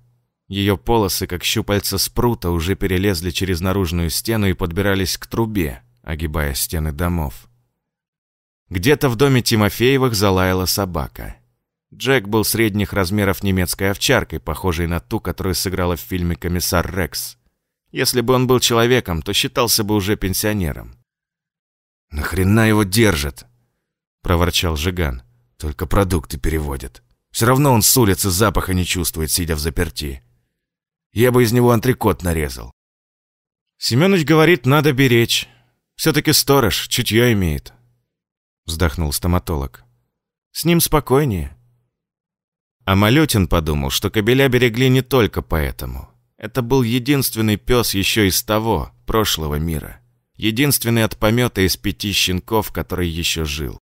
Ее полосы, как щупальца спрута, уже перелезли через наружную стену и подбирались к трубе, огибая стены домов. Где-то в доме Тимофеевых залаяла собака. Джек был средних размеров немецкой овчаркой, похожей на ту, которую сыграла в фильме «Комиссар Рекс». Если бы он был человеком, то считался бы уже пенсионером. «Нахрена его держат?» – проворчал Жиган. «Только продукты переводят. Все равно он с улицы запаха не чувствует, сидя в заперти. Я бы из него антрикот нарезал». Семенович говорит, надо беречь. Все-таки сторож, чутье имеет», – вздохнул стоматолог. «С ним спокойнее». А Малютин подумал, что кобеля берегли не только поэтому. Это был единственный пес еще из того, прошлого мира. Единственный от помета из пяти щенков, который еще жил.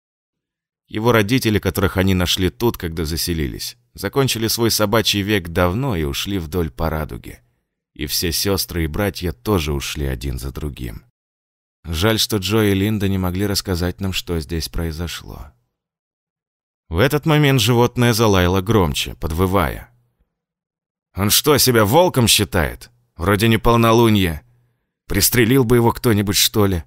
Его родители, которых они нашли тут, когда заселились, закончили свой собачий век давно и ушли вдоль парадуги, И все сестры и братья тоже ушли один за другим. Жаль, что Джо и Линда не могли рассказать нам, что здесь произошло. В этот момент животное залаяло громче, подвывая. «Он что, себя волком считает? Вроде не полнолунье. Пристрелил бы его кто-нибудь, что ли?»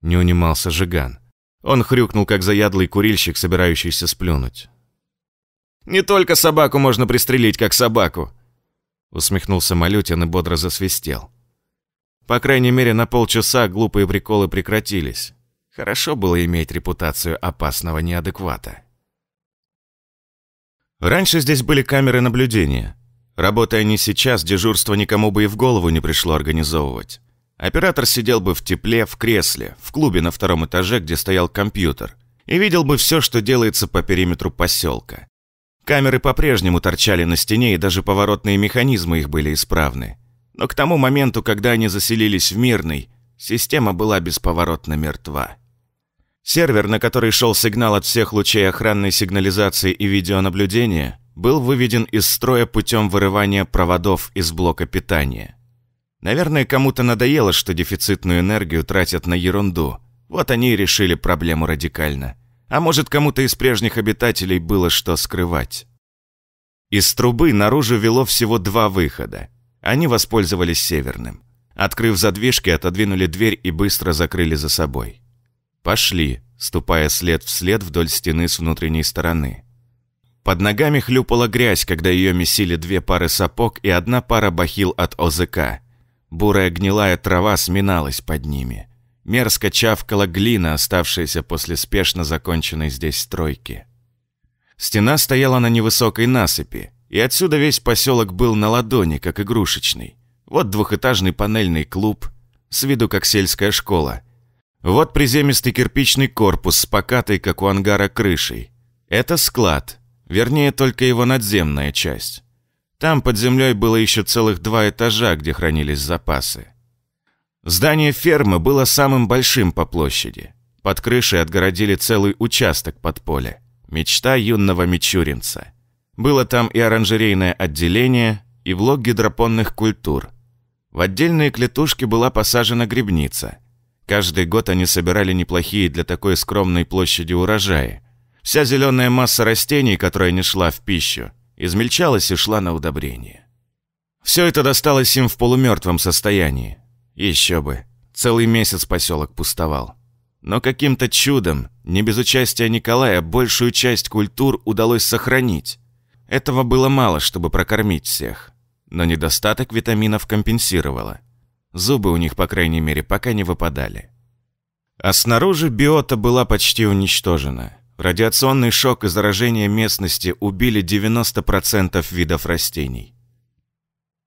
Не унимался Жиган. Он хрюкнул, как заядлый курильщик, собирающийся сплюнуть. «Не только собаку можно пристрелить, как собаку!» Усмехнулся Малютин и бодро засвистел. По крайней мере, на полчаса глупые приколы прекратились. Хорошо было иметь репутацию опасного неадеквата. Раньше здесь были камеры наблюдения. Работая не сейчас, дежурство никому бы и в голову не пришло организовывать. Оператор сидел бы в тепле, в кресле, в клубе на втором этаже, где стоял компьютер, и видел бы все, что делается по периметру поселка. Камеры по-прежнему торчали на стене, и даже поворотные механизмы их были исправны. Но к тому моменту, когда они заселились в Мирный, система была бесповоротно мертва. Сервер, на который шел сигнал от всех лучей охранной сигнализации и видеонаблюдения, был выведен из строя путем вырывания проводов из блока питания. Наверное, кому-то надоело, что дефицитную энергию тратят на ерунду. Вот они и решили проблему радикально. А может, кому-то из прежних обитателей было что скрывать. Из трубы наружу вело всего два выхода. Они воспользовались северным. Открыв задвижки, отодвинули дверь и быстро закрыли за собой. «Пошли», ступая след вслед вдоль стены с внутренней стороны. Под ногами хлюпала грязь, когда ее месили две пары сапог и одна пара бахил от ОЗК. Бурая гнилая трава сминалась под ними. Мерзко чавкала глина, оставшаяся после спешно законченной здесь стройки. Стена стояла на невысокой насыпи, и отсюда весь поселок был на ладони, как игрушечный. Вот двухэтажный панельный клуб, с виду как сельская школа – вот приземистый кирпичный корпус с покатой, как у ангара, крышей. Это склад, вернее, только его надземная часть. Там под землей было еще целых два этажа, где хранились запасы. Здание фермы было самым большим по площади. Под крышей отгородили целый участок под поле. Мечта юного мичуринца. Было там и оранжерейное отделение, и блок гидропонных культур. В отдельные клетушки была посажена грибница. Каждый год они собирали неплохие для такой скромной площади урожаи. Вся зеленая масса растений, которая не шла в пищу, измельчалась и шла на удобрение. Все это досталось им в полумертвом состоянии. Еще бы, целый месяц поселок пустовал. Но каким-то чудом, не без участия Николая, большую часть культур удалось сохранить. Этого было мало, чтобы прокормить всех. Но недостаток витаминов компенсировало – Зубы у них, по крайней мере, пока не выпадали. А снаружи биота была почти уничтожена. Радиационный шок и заражение местности убили 90% видов растений.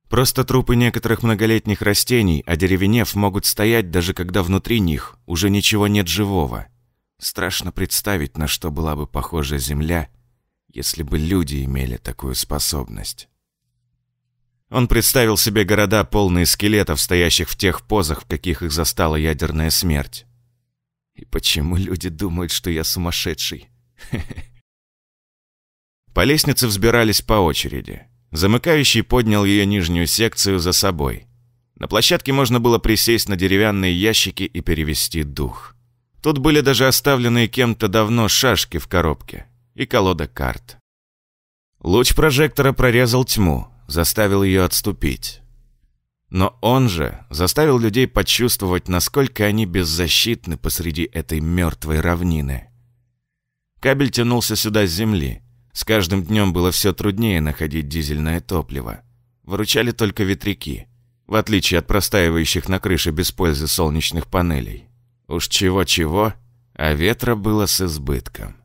Просто трупы некоторых многолетних растений, одеревенев, а могут стоять, даже когда внутри них уже ничего нет живого. Страшно представить, на что была бы похожа Земля, если бы люди имели такую способность. Он представил себе города, полные скелетов, стоящих в тех позах, в каких их застала ядерная смерть. «И почему люди думают, что я сумасшедший?» По лестнице взбирались по очереди. Замыкающий поднял ее нижнюю секцию за собой. На площадке можно было присесть на деревянные ящики и перевести дух. Тут были даже оставленные кем-то давно шашки в коробке и колода карт. Луч прожектора прорезал тьму, заставил ее отступить. Но он же заставил людей почувствовать, насколько они беззащитны посреди этой мертвой равнины. Кабель тянулся сюда с земли. С каждым днем было все труднее находить дизельное топливо. Выручали только ветряки, в отличие от простаивающих на крыше без пользы солнечных панелей. Уж чего-чего, а ветра было с избытком.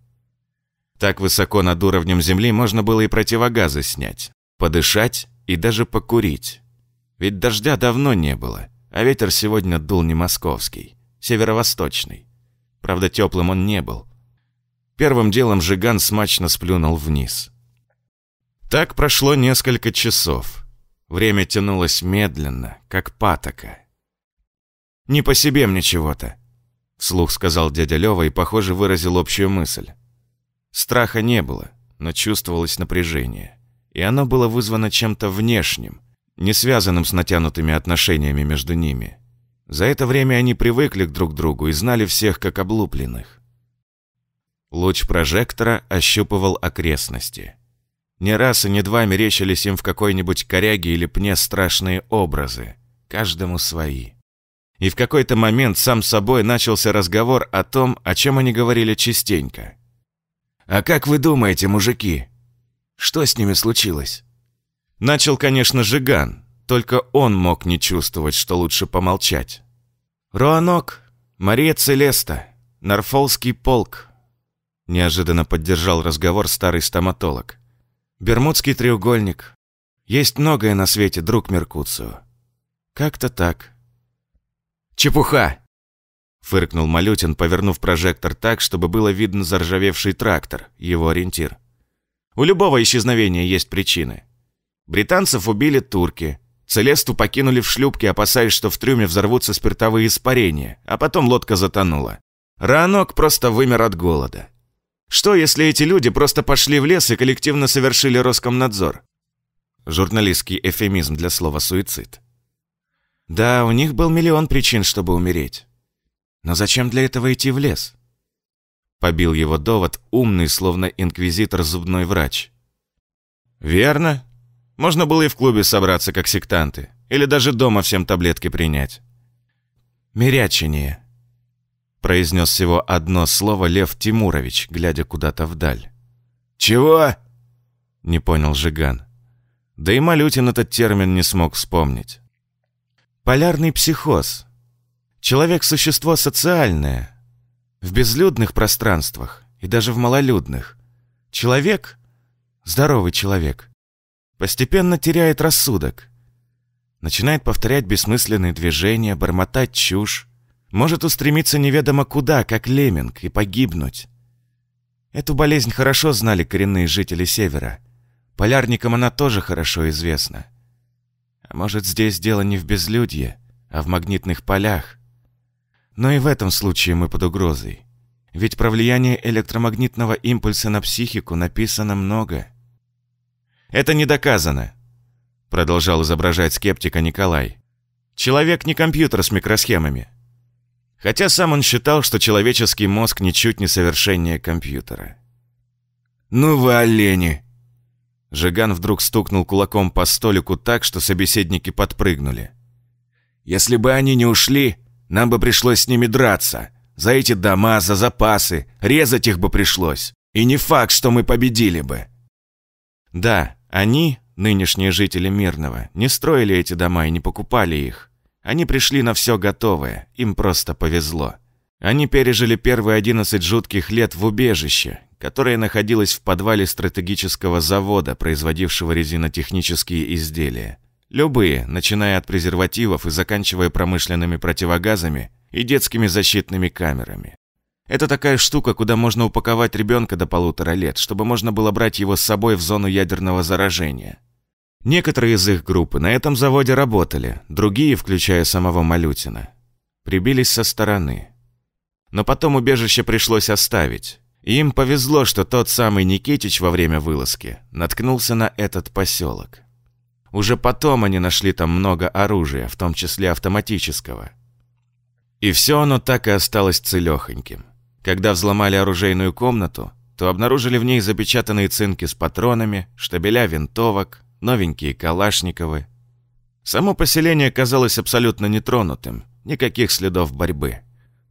Так высоко над уровнем земли можно было и противогазы снять, подышать и даже покурить. Ведь дождя давно не было, а ветер сегодня дул не московский, северо-восточный. Правда, теплым он не был. Первым делом Жиган смачно сплюнул вниз. Так прошло несколько часов. Время тянулось медленно, как патока. «Не по себе мне чего-то», — вслух сказал дядя Лёва и, похоже, выразил общую мысль. Страха не было, но чувствовалось напряжение и оно было вызвано чем-то внешним, не связанным с натянутыми отношениями между ними. За это время они привыкли к друг другу и знали всех как облупленных. Луч прожектора ощупывал окрестности. Не раз и не два мерещились им в какой-нибудь коряге или пне страшные образы, каждому свои. И в какой-то момент сам собой начался разговор о том, о чем они говорили частенько. «А как вы думаете, мужики?» Что с ними случилось?» Начал, конечно, Жиган, только он мог не чувствовать, что лучше помолчать. «Руанок, Мария Целеста, Нарфолский полк», — неожиданно поддержал разговор старый стоматолог. «Бермудский треугольник. Есть многое на свете, друг Меркуцио. Как-то так». «Чепуха!» — фыркнул Малютин, повернув прожектор так, чтобы было видно заржавевший трактор, его ориентир. У любого исчезновения есть причины. Британцев убили турки. Целесту покинули в шлюпке, опасаясь, что в трюме взорвутся спиртовые испарения, а потом лодка затонула. Ранок просто вымер от голода. Что, если эти люди просто пошли в лес и коллективно совершили Роскомнадзор? Журналистский эфемизм для слова «суицид». Да, у них был миллион причин, чтобы умереть. Но зачем для этого идти в лес? Побил его довод умный, словно инквизитор-зубной врач. «Верно. Можно было и в клубе собраться, как сектанты. Или даже дома всем таблетки принять». «Мерячение», — произнес всего одно слово Лев Тимурович, глядя куда-то вдаль. «Чего?» — не понял Жиган. Да и Малютин этот термин не смог вспомнить. «Полярный психоз. Человек – существо социальное, в безлюдных пространствах и даже в малолюдных, человек, здоровый человек, постепенно теряет рассудок, начинает повторять бессмысленные движения, бормотать чушь, может устремиться неведомо куда, как леминг, и погибнуть. Эту болезнь хорошо знали коренные жители Севера. Полярникам она тоже хорошо известна. А может, здесь дело не в безлюдье, а в магнитных полях, но и в этом случае мы под угрозой. Ведь про влияние электромагнитного импульса на психику написано много. «Это не доказано», — продолжал изображать скептика Николай. «Человек не компьютер с микросхемами». Хотя сам он считал, что человеческий мозг ничуть не совершеннее компьютера. «Ну вы олени!» Жиган вдруг стукнул кулаком по столику так, что собеседники подпрыгнули. «Если бы они не ушли, нам бы пришлось с ними драться. За эти дома, за запасы. Резать их бы пришлось. И не факт, что мы победили бы. Да, они, нынешние жители Мирного, не строили эти дома и не покупали их. Они пришли на все готовое, им просто повезло. Они пережили первые 11 жутких лет в убежище, которое находилось в подвале стратегического завода, производившего резинотехнические изделия. Любые, начиная от презервативов и заканчивая промышленными противогазами и детскими защитными камерами. Это такая штука, куда можно упаковать ребенка до полутора лет, чтобы можно было брать его с собой в зону ядерного заражения. Некоторые из их группы на этом заводе работали, другие, включая самого Малютина, прибились со стороны. Но потом убежище пришлось оставить. И им повезло, что тот самый Никитич во время вылазки наткнулся на этот поселок. Уже потом они нашли там много оружия, в том числе автоматического. И все оно так и осталось целехоньким. Когда взломали оружейную комнату, то обнаружили в ней запечатанные цинки с патронами, штабеля винтовок, новенькие калашниковы. Само поселение казалось абсолютно нетронутым, никаких следов борьбы.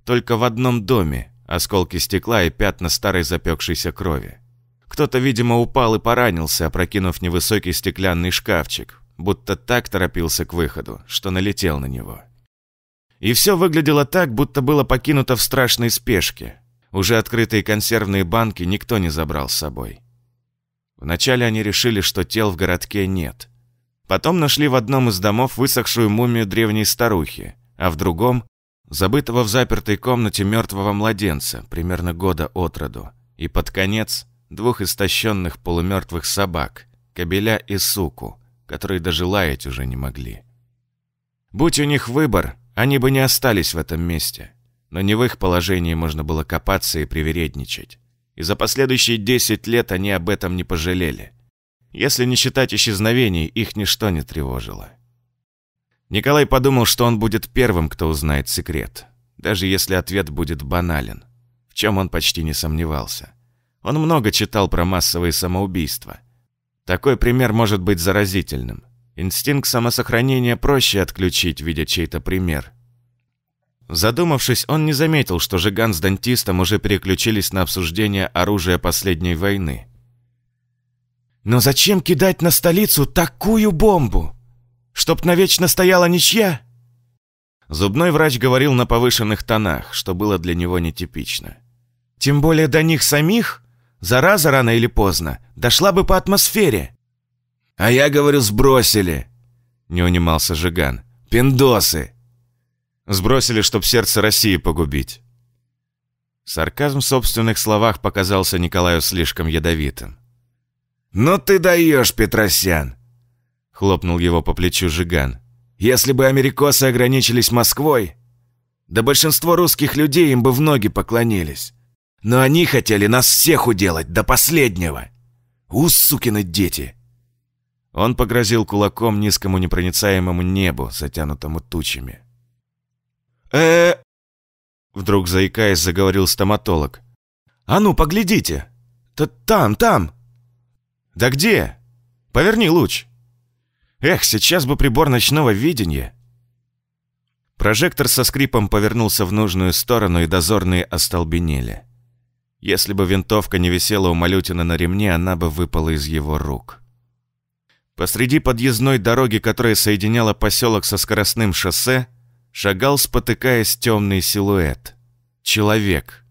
Только в одном доме осколки стекла и пятна старой запекшейся крови. Кто-то, видимо, упал и поранился, опрокинув невысокий стеклянный шкафчик, будто так торопился к выходу, что налетел на него. И все выглядело так, будто было покинуто в страшной спешке. Уже открытые консервные банки никто не забрал с собой. Вначале они решили, что тел в городке нет. Потом нашли в одном из домов высохшую мумию древней старухи, а в другом – забытого в запертой комнате мертвого младенца, примерно года от роду, и под конец двух истощенных полумертвых собак, кобеля и суку, которые даже лаять уже не могли. Будь у них выбор, они бы не остались в этом месте. Но не в их положении можно было копаться и привередничать. И за последующие десять лет они об этом не пожалели. Если не считать исчезновений, их ничто не тревожило. Николай подумал, что он будет первым, кто узнает секрет. Даже если ответ будет банален. В чем он почти не сомневался. Он много читал про массовые самоубийства. Такой пример может быть заразительным. Инстинкт самосохранения проще отключить, видя чей-то пример. Задумавшись, он не заметил, что Жиган с Дантистом уже переключились на обсуждение оружия последней войны. «Но зачем кидать на столицу такую бомбу? Чтоб навечно стояла ничья?» Зубной врач говорил на повышенных тонах, что было для него нетипично. «Тем более до них самих Зараза рано или поздно дошла бы по атмосфере». «А я говорю, сбросили!» Не унимался Жиган. «Пиндосы!» «Сбросили, чтоб сердце России погубить». Сарказм в собственных словах показался Николаю слишком ядовитым. «Ну ты даешь, Петросян!» Хлопнул его по плечу Жиган. «Если бы америкосы ограничились Москвой, да большинство русских людей им бы в ноги поклонились. Но они хотели нас всех уделать до последнего. У, сукины дети!» Он погрозил кулаком низкому непроницаемому небу, затянутому тучами. «Э, э, э Вдруг, заикаясь, заговорил стоматолог. «А ну, поглядите! Т там, там!» «Да где? Поверни луч!» «Эх, сейчас бы прибор ночного видения!» Прожектор со скрипом повернулся в нужную сторону, и дозорные остолбенели. Если бы винтовка не висела у Малютина на ремне, она бы выпала из его рук. Посреди подъездной дороги, которая соединяла поселок со скоростным шоссе, шагал, спотыкаясь, темный силуэт. Человек.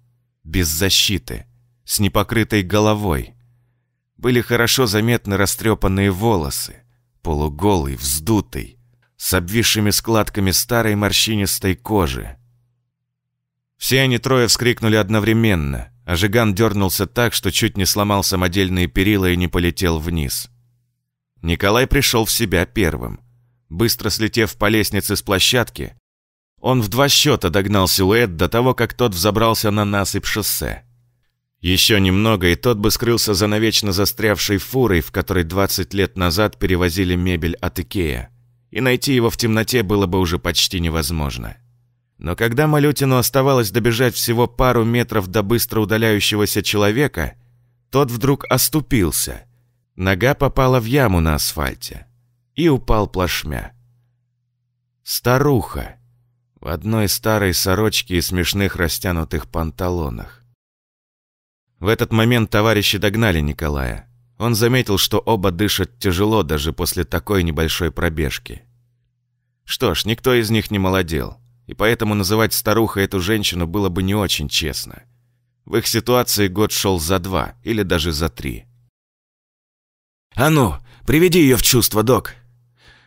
Без защиты. С непокрытой головой. Были хорошо заметны растрепанные волосы. Полуголый, вздутый. С обвисшими складками старой морщинистой кожи. Все они трое вскрикнули одновременно – Ажиган дернулся так, что чуть не сломал самодельные перила и не полетел вниз. Николай пришел в себя первым. Быстро слетев по лестнице с площадки, он в два счета догнал силуэт до того, как тот взобрался на насыпь шоссе. Еще немного, и тот бы скрылся за навечно застрявшей фурой, в которой 20 лет назад перевозили мебель от Икея. И найти его в темноте было бы уже почти невозможно. Но когда Малютину оставалось добежать всего пару метров до быстро удаляющегося человека, тот вдруг оступился. Нога попала в яму на асфальте и упал плашмя. Старуха в одной старой сорочке и смешных растянутых панталонах. В этот момент товарищи догнали Николая. Он заметил, что оба дышат тяжело даже после такой небольшой пробежки. Что ж, никто из них не молодел и поэтому называть старухой эту женщину было бы не очень честно. В их ситуации год шел за два или даже за три. «А ну, приведи ее в чувство, док.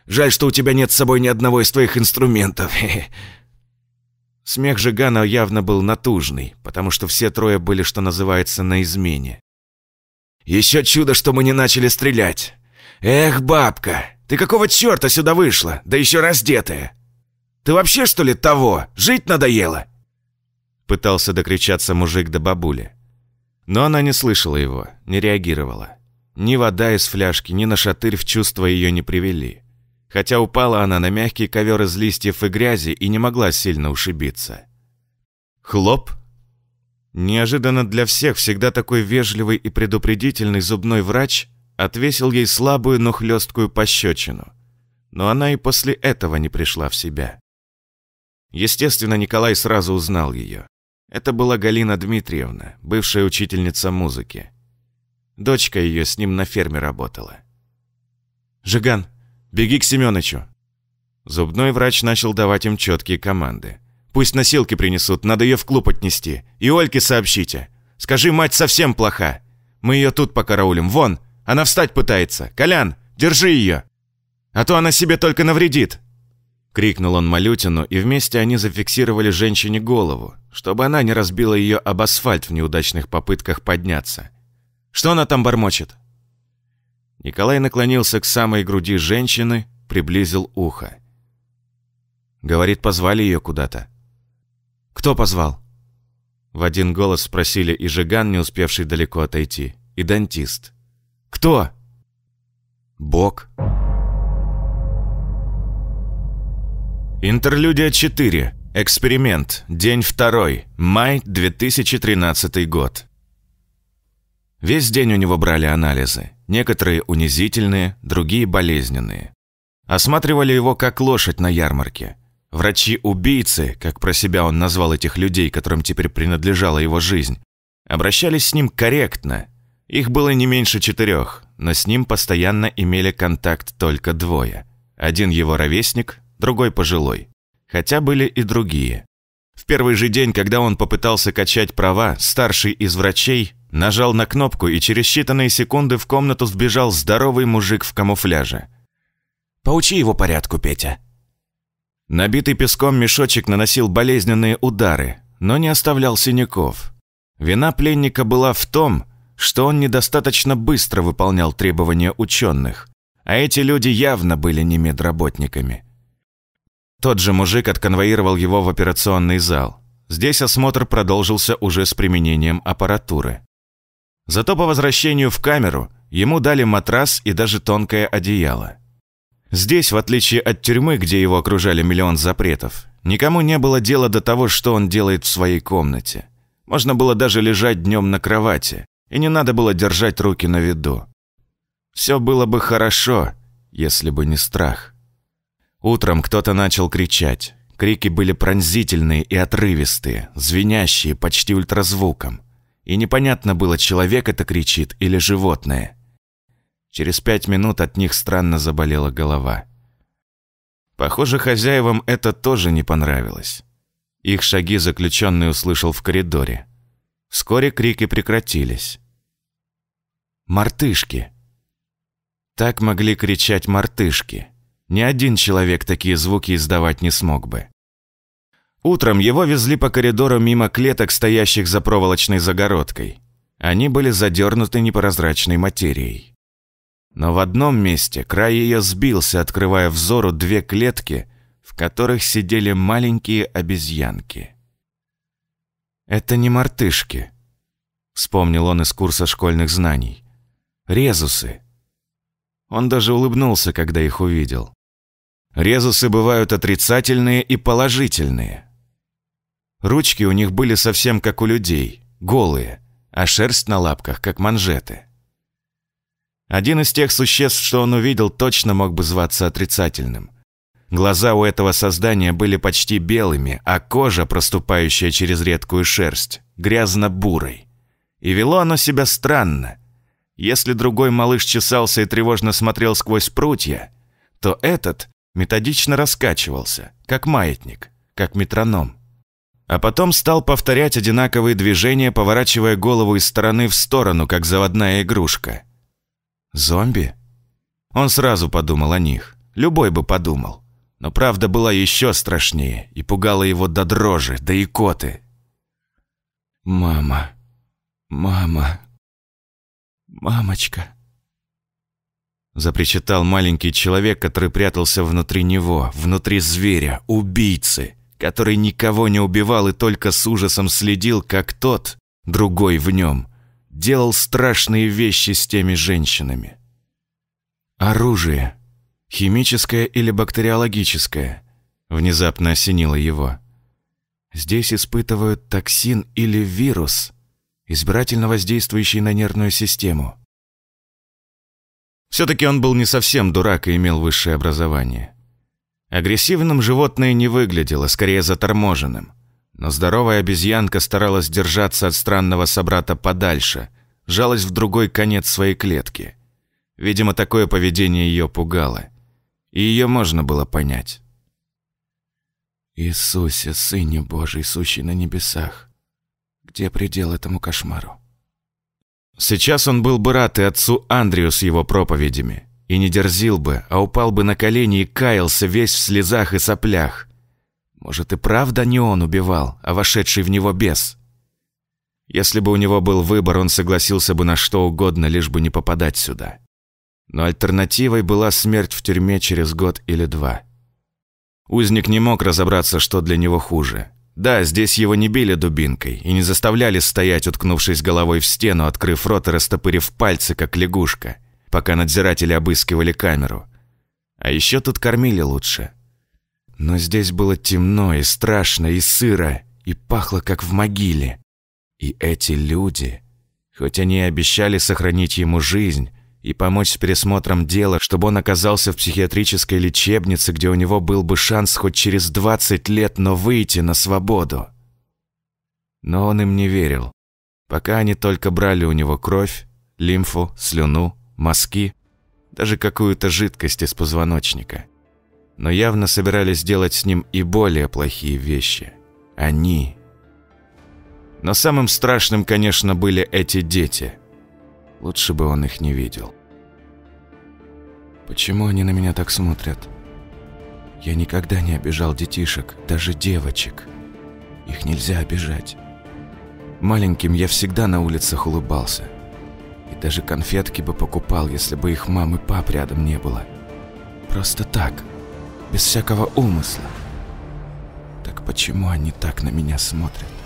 Жаль, что у тебя нет с собой ни одного из твоих инструментов». Смех Жигана явно был натужный, потому что все трое были, что называется, на измене. «Еще чудо, что мы не начали стрелять! Эх, бабка, ты какого черта сюда вышла, да еще раздетая!» Ты вообще, что ли, того? Жить надоело?» Пытался докричаться мужик до бабули. Но она не слышала его, не реагировала. Ни вода из фляжки, ни на нашатырь в чувство ее не привели. Хотя упала она на мягкий ковер из листьев и грязи и не могла сильно ушибиться. Хлоп! Неожиданно для всех всегда такой вежливый и предупредительный зубной врач отвесил ей слабую, но хлесткую пощечину. Но она и после этого не пришла в себя. Естественно, Николай сразу узнал ее. Это была Галина Дмитриевна, бывшая учительница музыки. Дочка ее с ним на ферме работала. «Жиган, беги к Семёнычу!» Зубной врач начал давать им четкие команды. «Пусть носилки принесут, надо ее в клуб отнести. И Ольке сообщите. Скажи, мать совсем плоха. Мы ее тут покараулим, вон! Она встать пытается! Колян, держи ее! А то она себе только навредит!» Крикнул он Малютину, и вместе они зафиксировали женщине голову, чтобы она не разбила ее об асфальт в неудачных попытках подняться. «Что она там бормочет?» Николай наклонился к самой груди женщины, приблизил ухо. Говорит, позвали ее куда-то. «Кто позвал?» В один голос спросили и Жиган, не успевший далеко отойти, и дантист. «Кто?» «Бог». Интерлюдия 4. Эксперимент. День 2. Май 2013 год. Весь день у него брали анализы. Некоторые унизительные, другие болезненные. Осматривали его как лошадь на ярмарке. Врачи-убийцы, как про себя он назвал этих людей, которым теперь принадлежала его жизнь, обращались с ним корректно. Их было не меньше четырех, но с ним постоянно имели контакт только двое. Один его ровесник, другой пожилой. Хотя были и другие. В первый же день, когда он попытался качать права, старший из врачей нажал на кнопку, и через считанные секунды в комнату сбежал здоровый мужик в камуфляже. «Поучи его порядку, Петя». Набитый песком мешочек наносил болезненные удары, но не оставлял синяков. Вина пленника была в том, что он недостаточно быстро выполнял требования ученых, а эти люди явно были не медработниками. Тот же мужик отконвоировал его в операционный зал. Здесь осмотр продолжился уже с применением аппаратуры. Зато по возвращению в камеру ему дали матрас и даже тонкое одеяло. Здесь, в отличие от тюрьмы, где его окружали миллион запретов, никому не было дела до того, что он делает в своей комнате. Можно было даже лежать днем на кровати, и не надо было держать руки на виду. Все было бы хорошо, если бы не страх. Утром кто-то начал кричать. Крики были пронзительные и отрывистые, звенящие почти ультразвуком. И непонятно было, человек это кричит или животное. Через пять минут от них странно заболела голова. Похоже, хозяевам это тоже не понравилось. Их шаги заключенный услышал в коридоре. Вскоре крики прекратились. «Мартышки!» Так могли кричать мартышки. Ни один человек такие звуки издавать не смог бы. Утром его везли по коридору мимо клеток, стоящих за проволочной загородкой. Они были задернуты непрозрачной материей. Но в одном месте край ее сбился, открывая взору две клетки, в которых сидели маленькие обезьянки. «Это не мартышки», — вспомнил он из курса школьных знаний. «Резусы». Он даже улыбнулся, когда их увидел. Резусы бывают отрицательные и положительные. Ручки у них были совсем как у людей, голые, а шерсть на лапках, как манжеты. Один из тех существ, что он увидел, точно мог бы зваться отрицательным. Глаза у этого создания были почти белыми, а кожа, проступающая через редкую шерсть, грязно-бурой. И вело оно себя странно. Если другой малыш чесался и тревожно смотрел сквозь прутья, то этот методично раскачивался, как маятник, как метроном. А потом стал повторять одинаковые движения, поворачивая голову из стороны в сторону, как заводная игрушка. «Зомби?» Он сразу подумал о них. Любой бы подумал. Но правда была еще страшнее и пугала его до дрожи, до икоты. «Мама, мама, мамочка», Запричитал маленький человек, который прятался внутри него, внутри зверя, убийцы, который никого не убивал и только с ужасом следил, как тот, другой в нем, делал страшные вещи с теми женщинами. «Оружие. Химическое или бактериологическое?» Внезапно осенило его. «Здесь испытывают токсин или вирус, избирательно воздействующий на нервную систему». Все-таки он был не совсем дурак и имел высшее образование. Агрессивным животное не выглядело, скорее заторможенным. Но здоровая обезьянка старалась держаться от странного собрата подальше, жалась в другой конец своей клетки. Видимо, такое поведение ее пугало. И ее можно было понять. «Иисусе, Сыне Божий, сущий на небесах, где предел этому кошмару? Сейчас он был бы рад и отцу Андрею с его проповедями. И не дерзил бы, а упал бы на колени и каялся весь в слезах и соплях. Может и правда не он убивал, а вошедший в него бес? Если бы у него был выбор, он согласился бы на что угодно, лишь бы не попадать сюда. Но альтернативой была смерть в тюрьме через год или два. Узник не мог разобраться, что для него хуже да, здесь его не били дубинкой и не заставляли стоять, уткнувшись головой в стену, открыв рот и растопырив пальцы, как лягушка, пока надзиратели обыскивали камеру. А еще тут кормили лучше. Но здесь было темно и страшно, и сыро, и пахло, как в могиле. И эти люди, хоть они и обещали сохранить ему жизнь, и помочь с пересмотром дела, чтобы он оказался в психиатрической лечебнице, где у него был бы шанс хоть через 20 лет, но выйти на свободу. Но он им не верил, пока они только брали у него кровь, лимфу, слюну, мазки, даже какую-то жидкость из позвоночника. Но явно собирались делать с ним и более плохие вещи. Они. Но самым страшным, конечно, были эти дети – Лучше бы он их не видел. Почему они на меня так смотрят? Я никогда не обижал детишек, даже девочек. Их нельзя обижать. Маленьким я всегда на улицах улыбался. И даже конфетки бы покупал, если бы их мам и пап рядом не было. Просто так, без всякого умысла. Так почему они так на меня смотрят?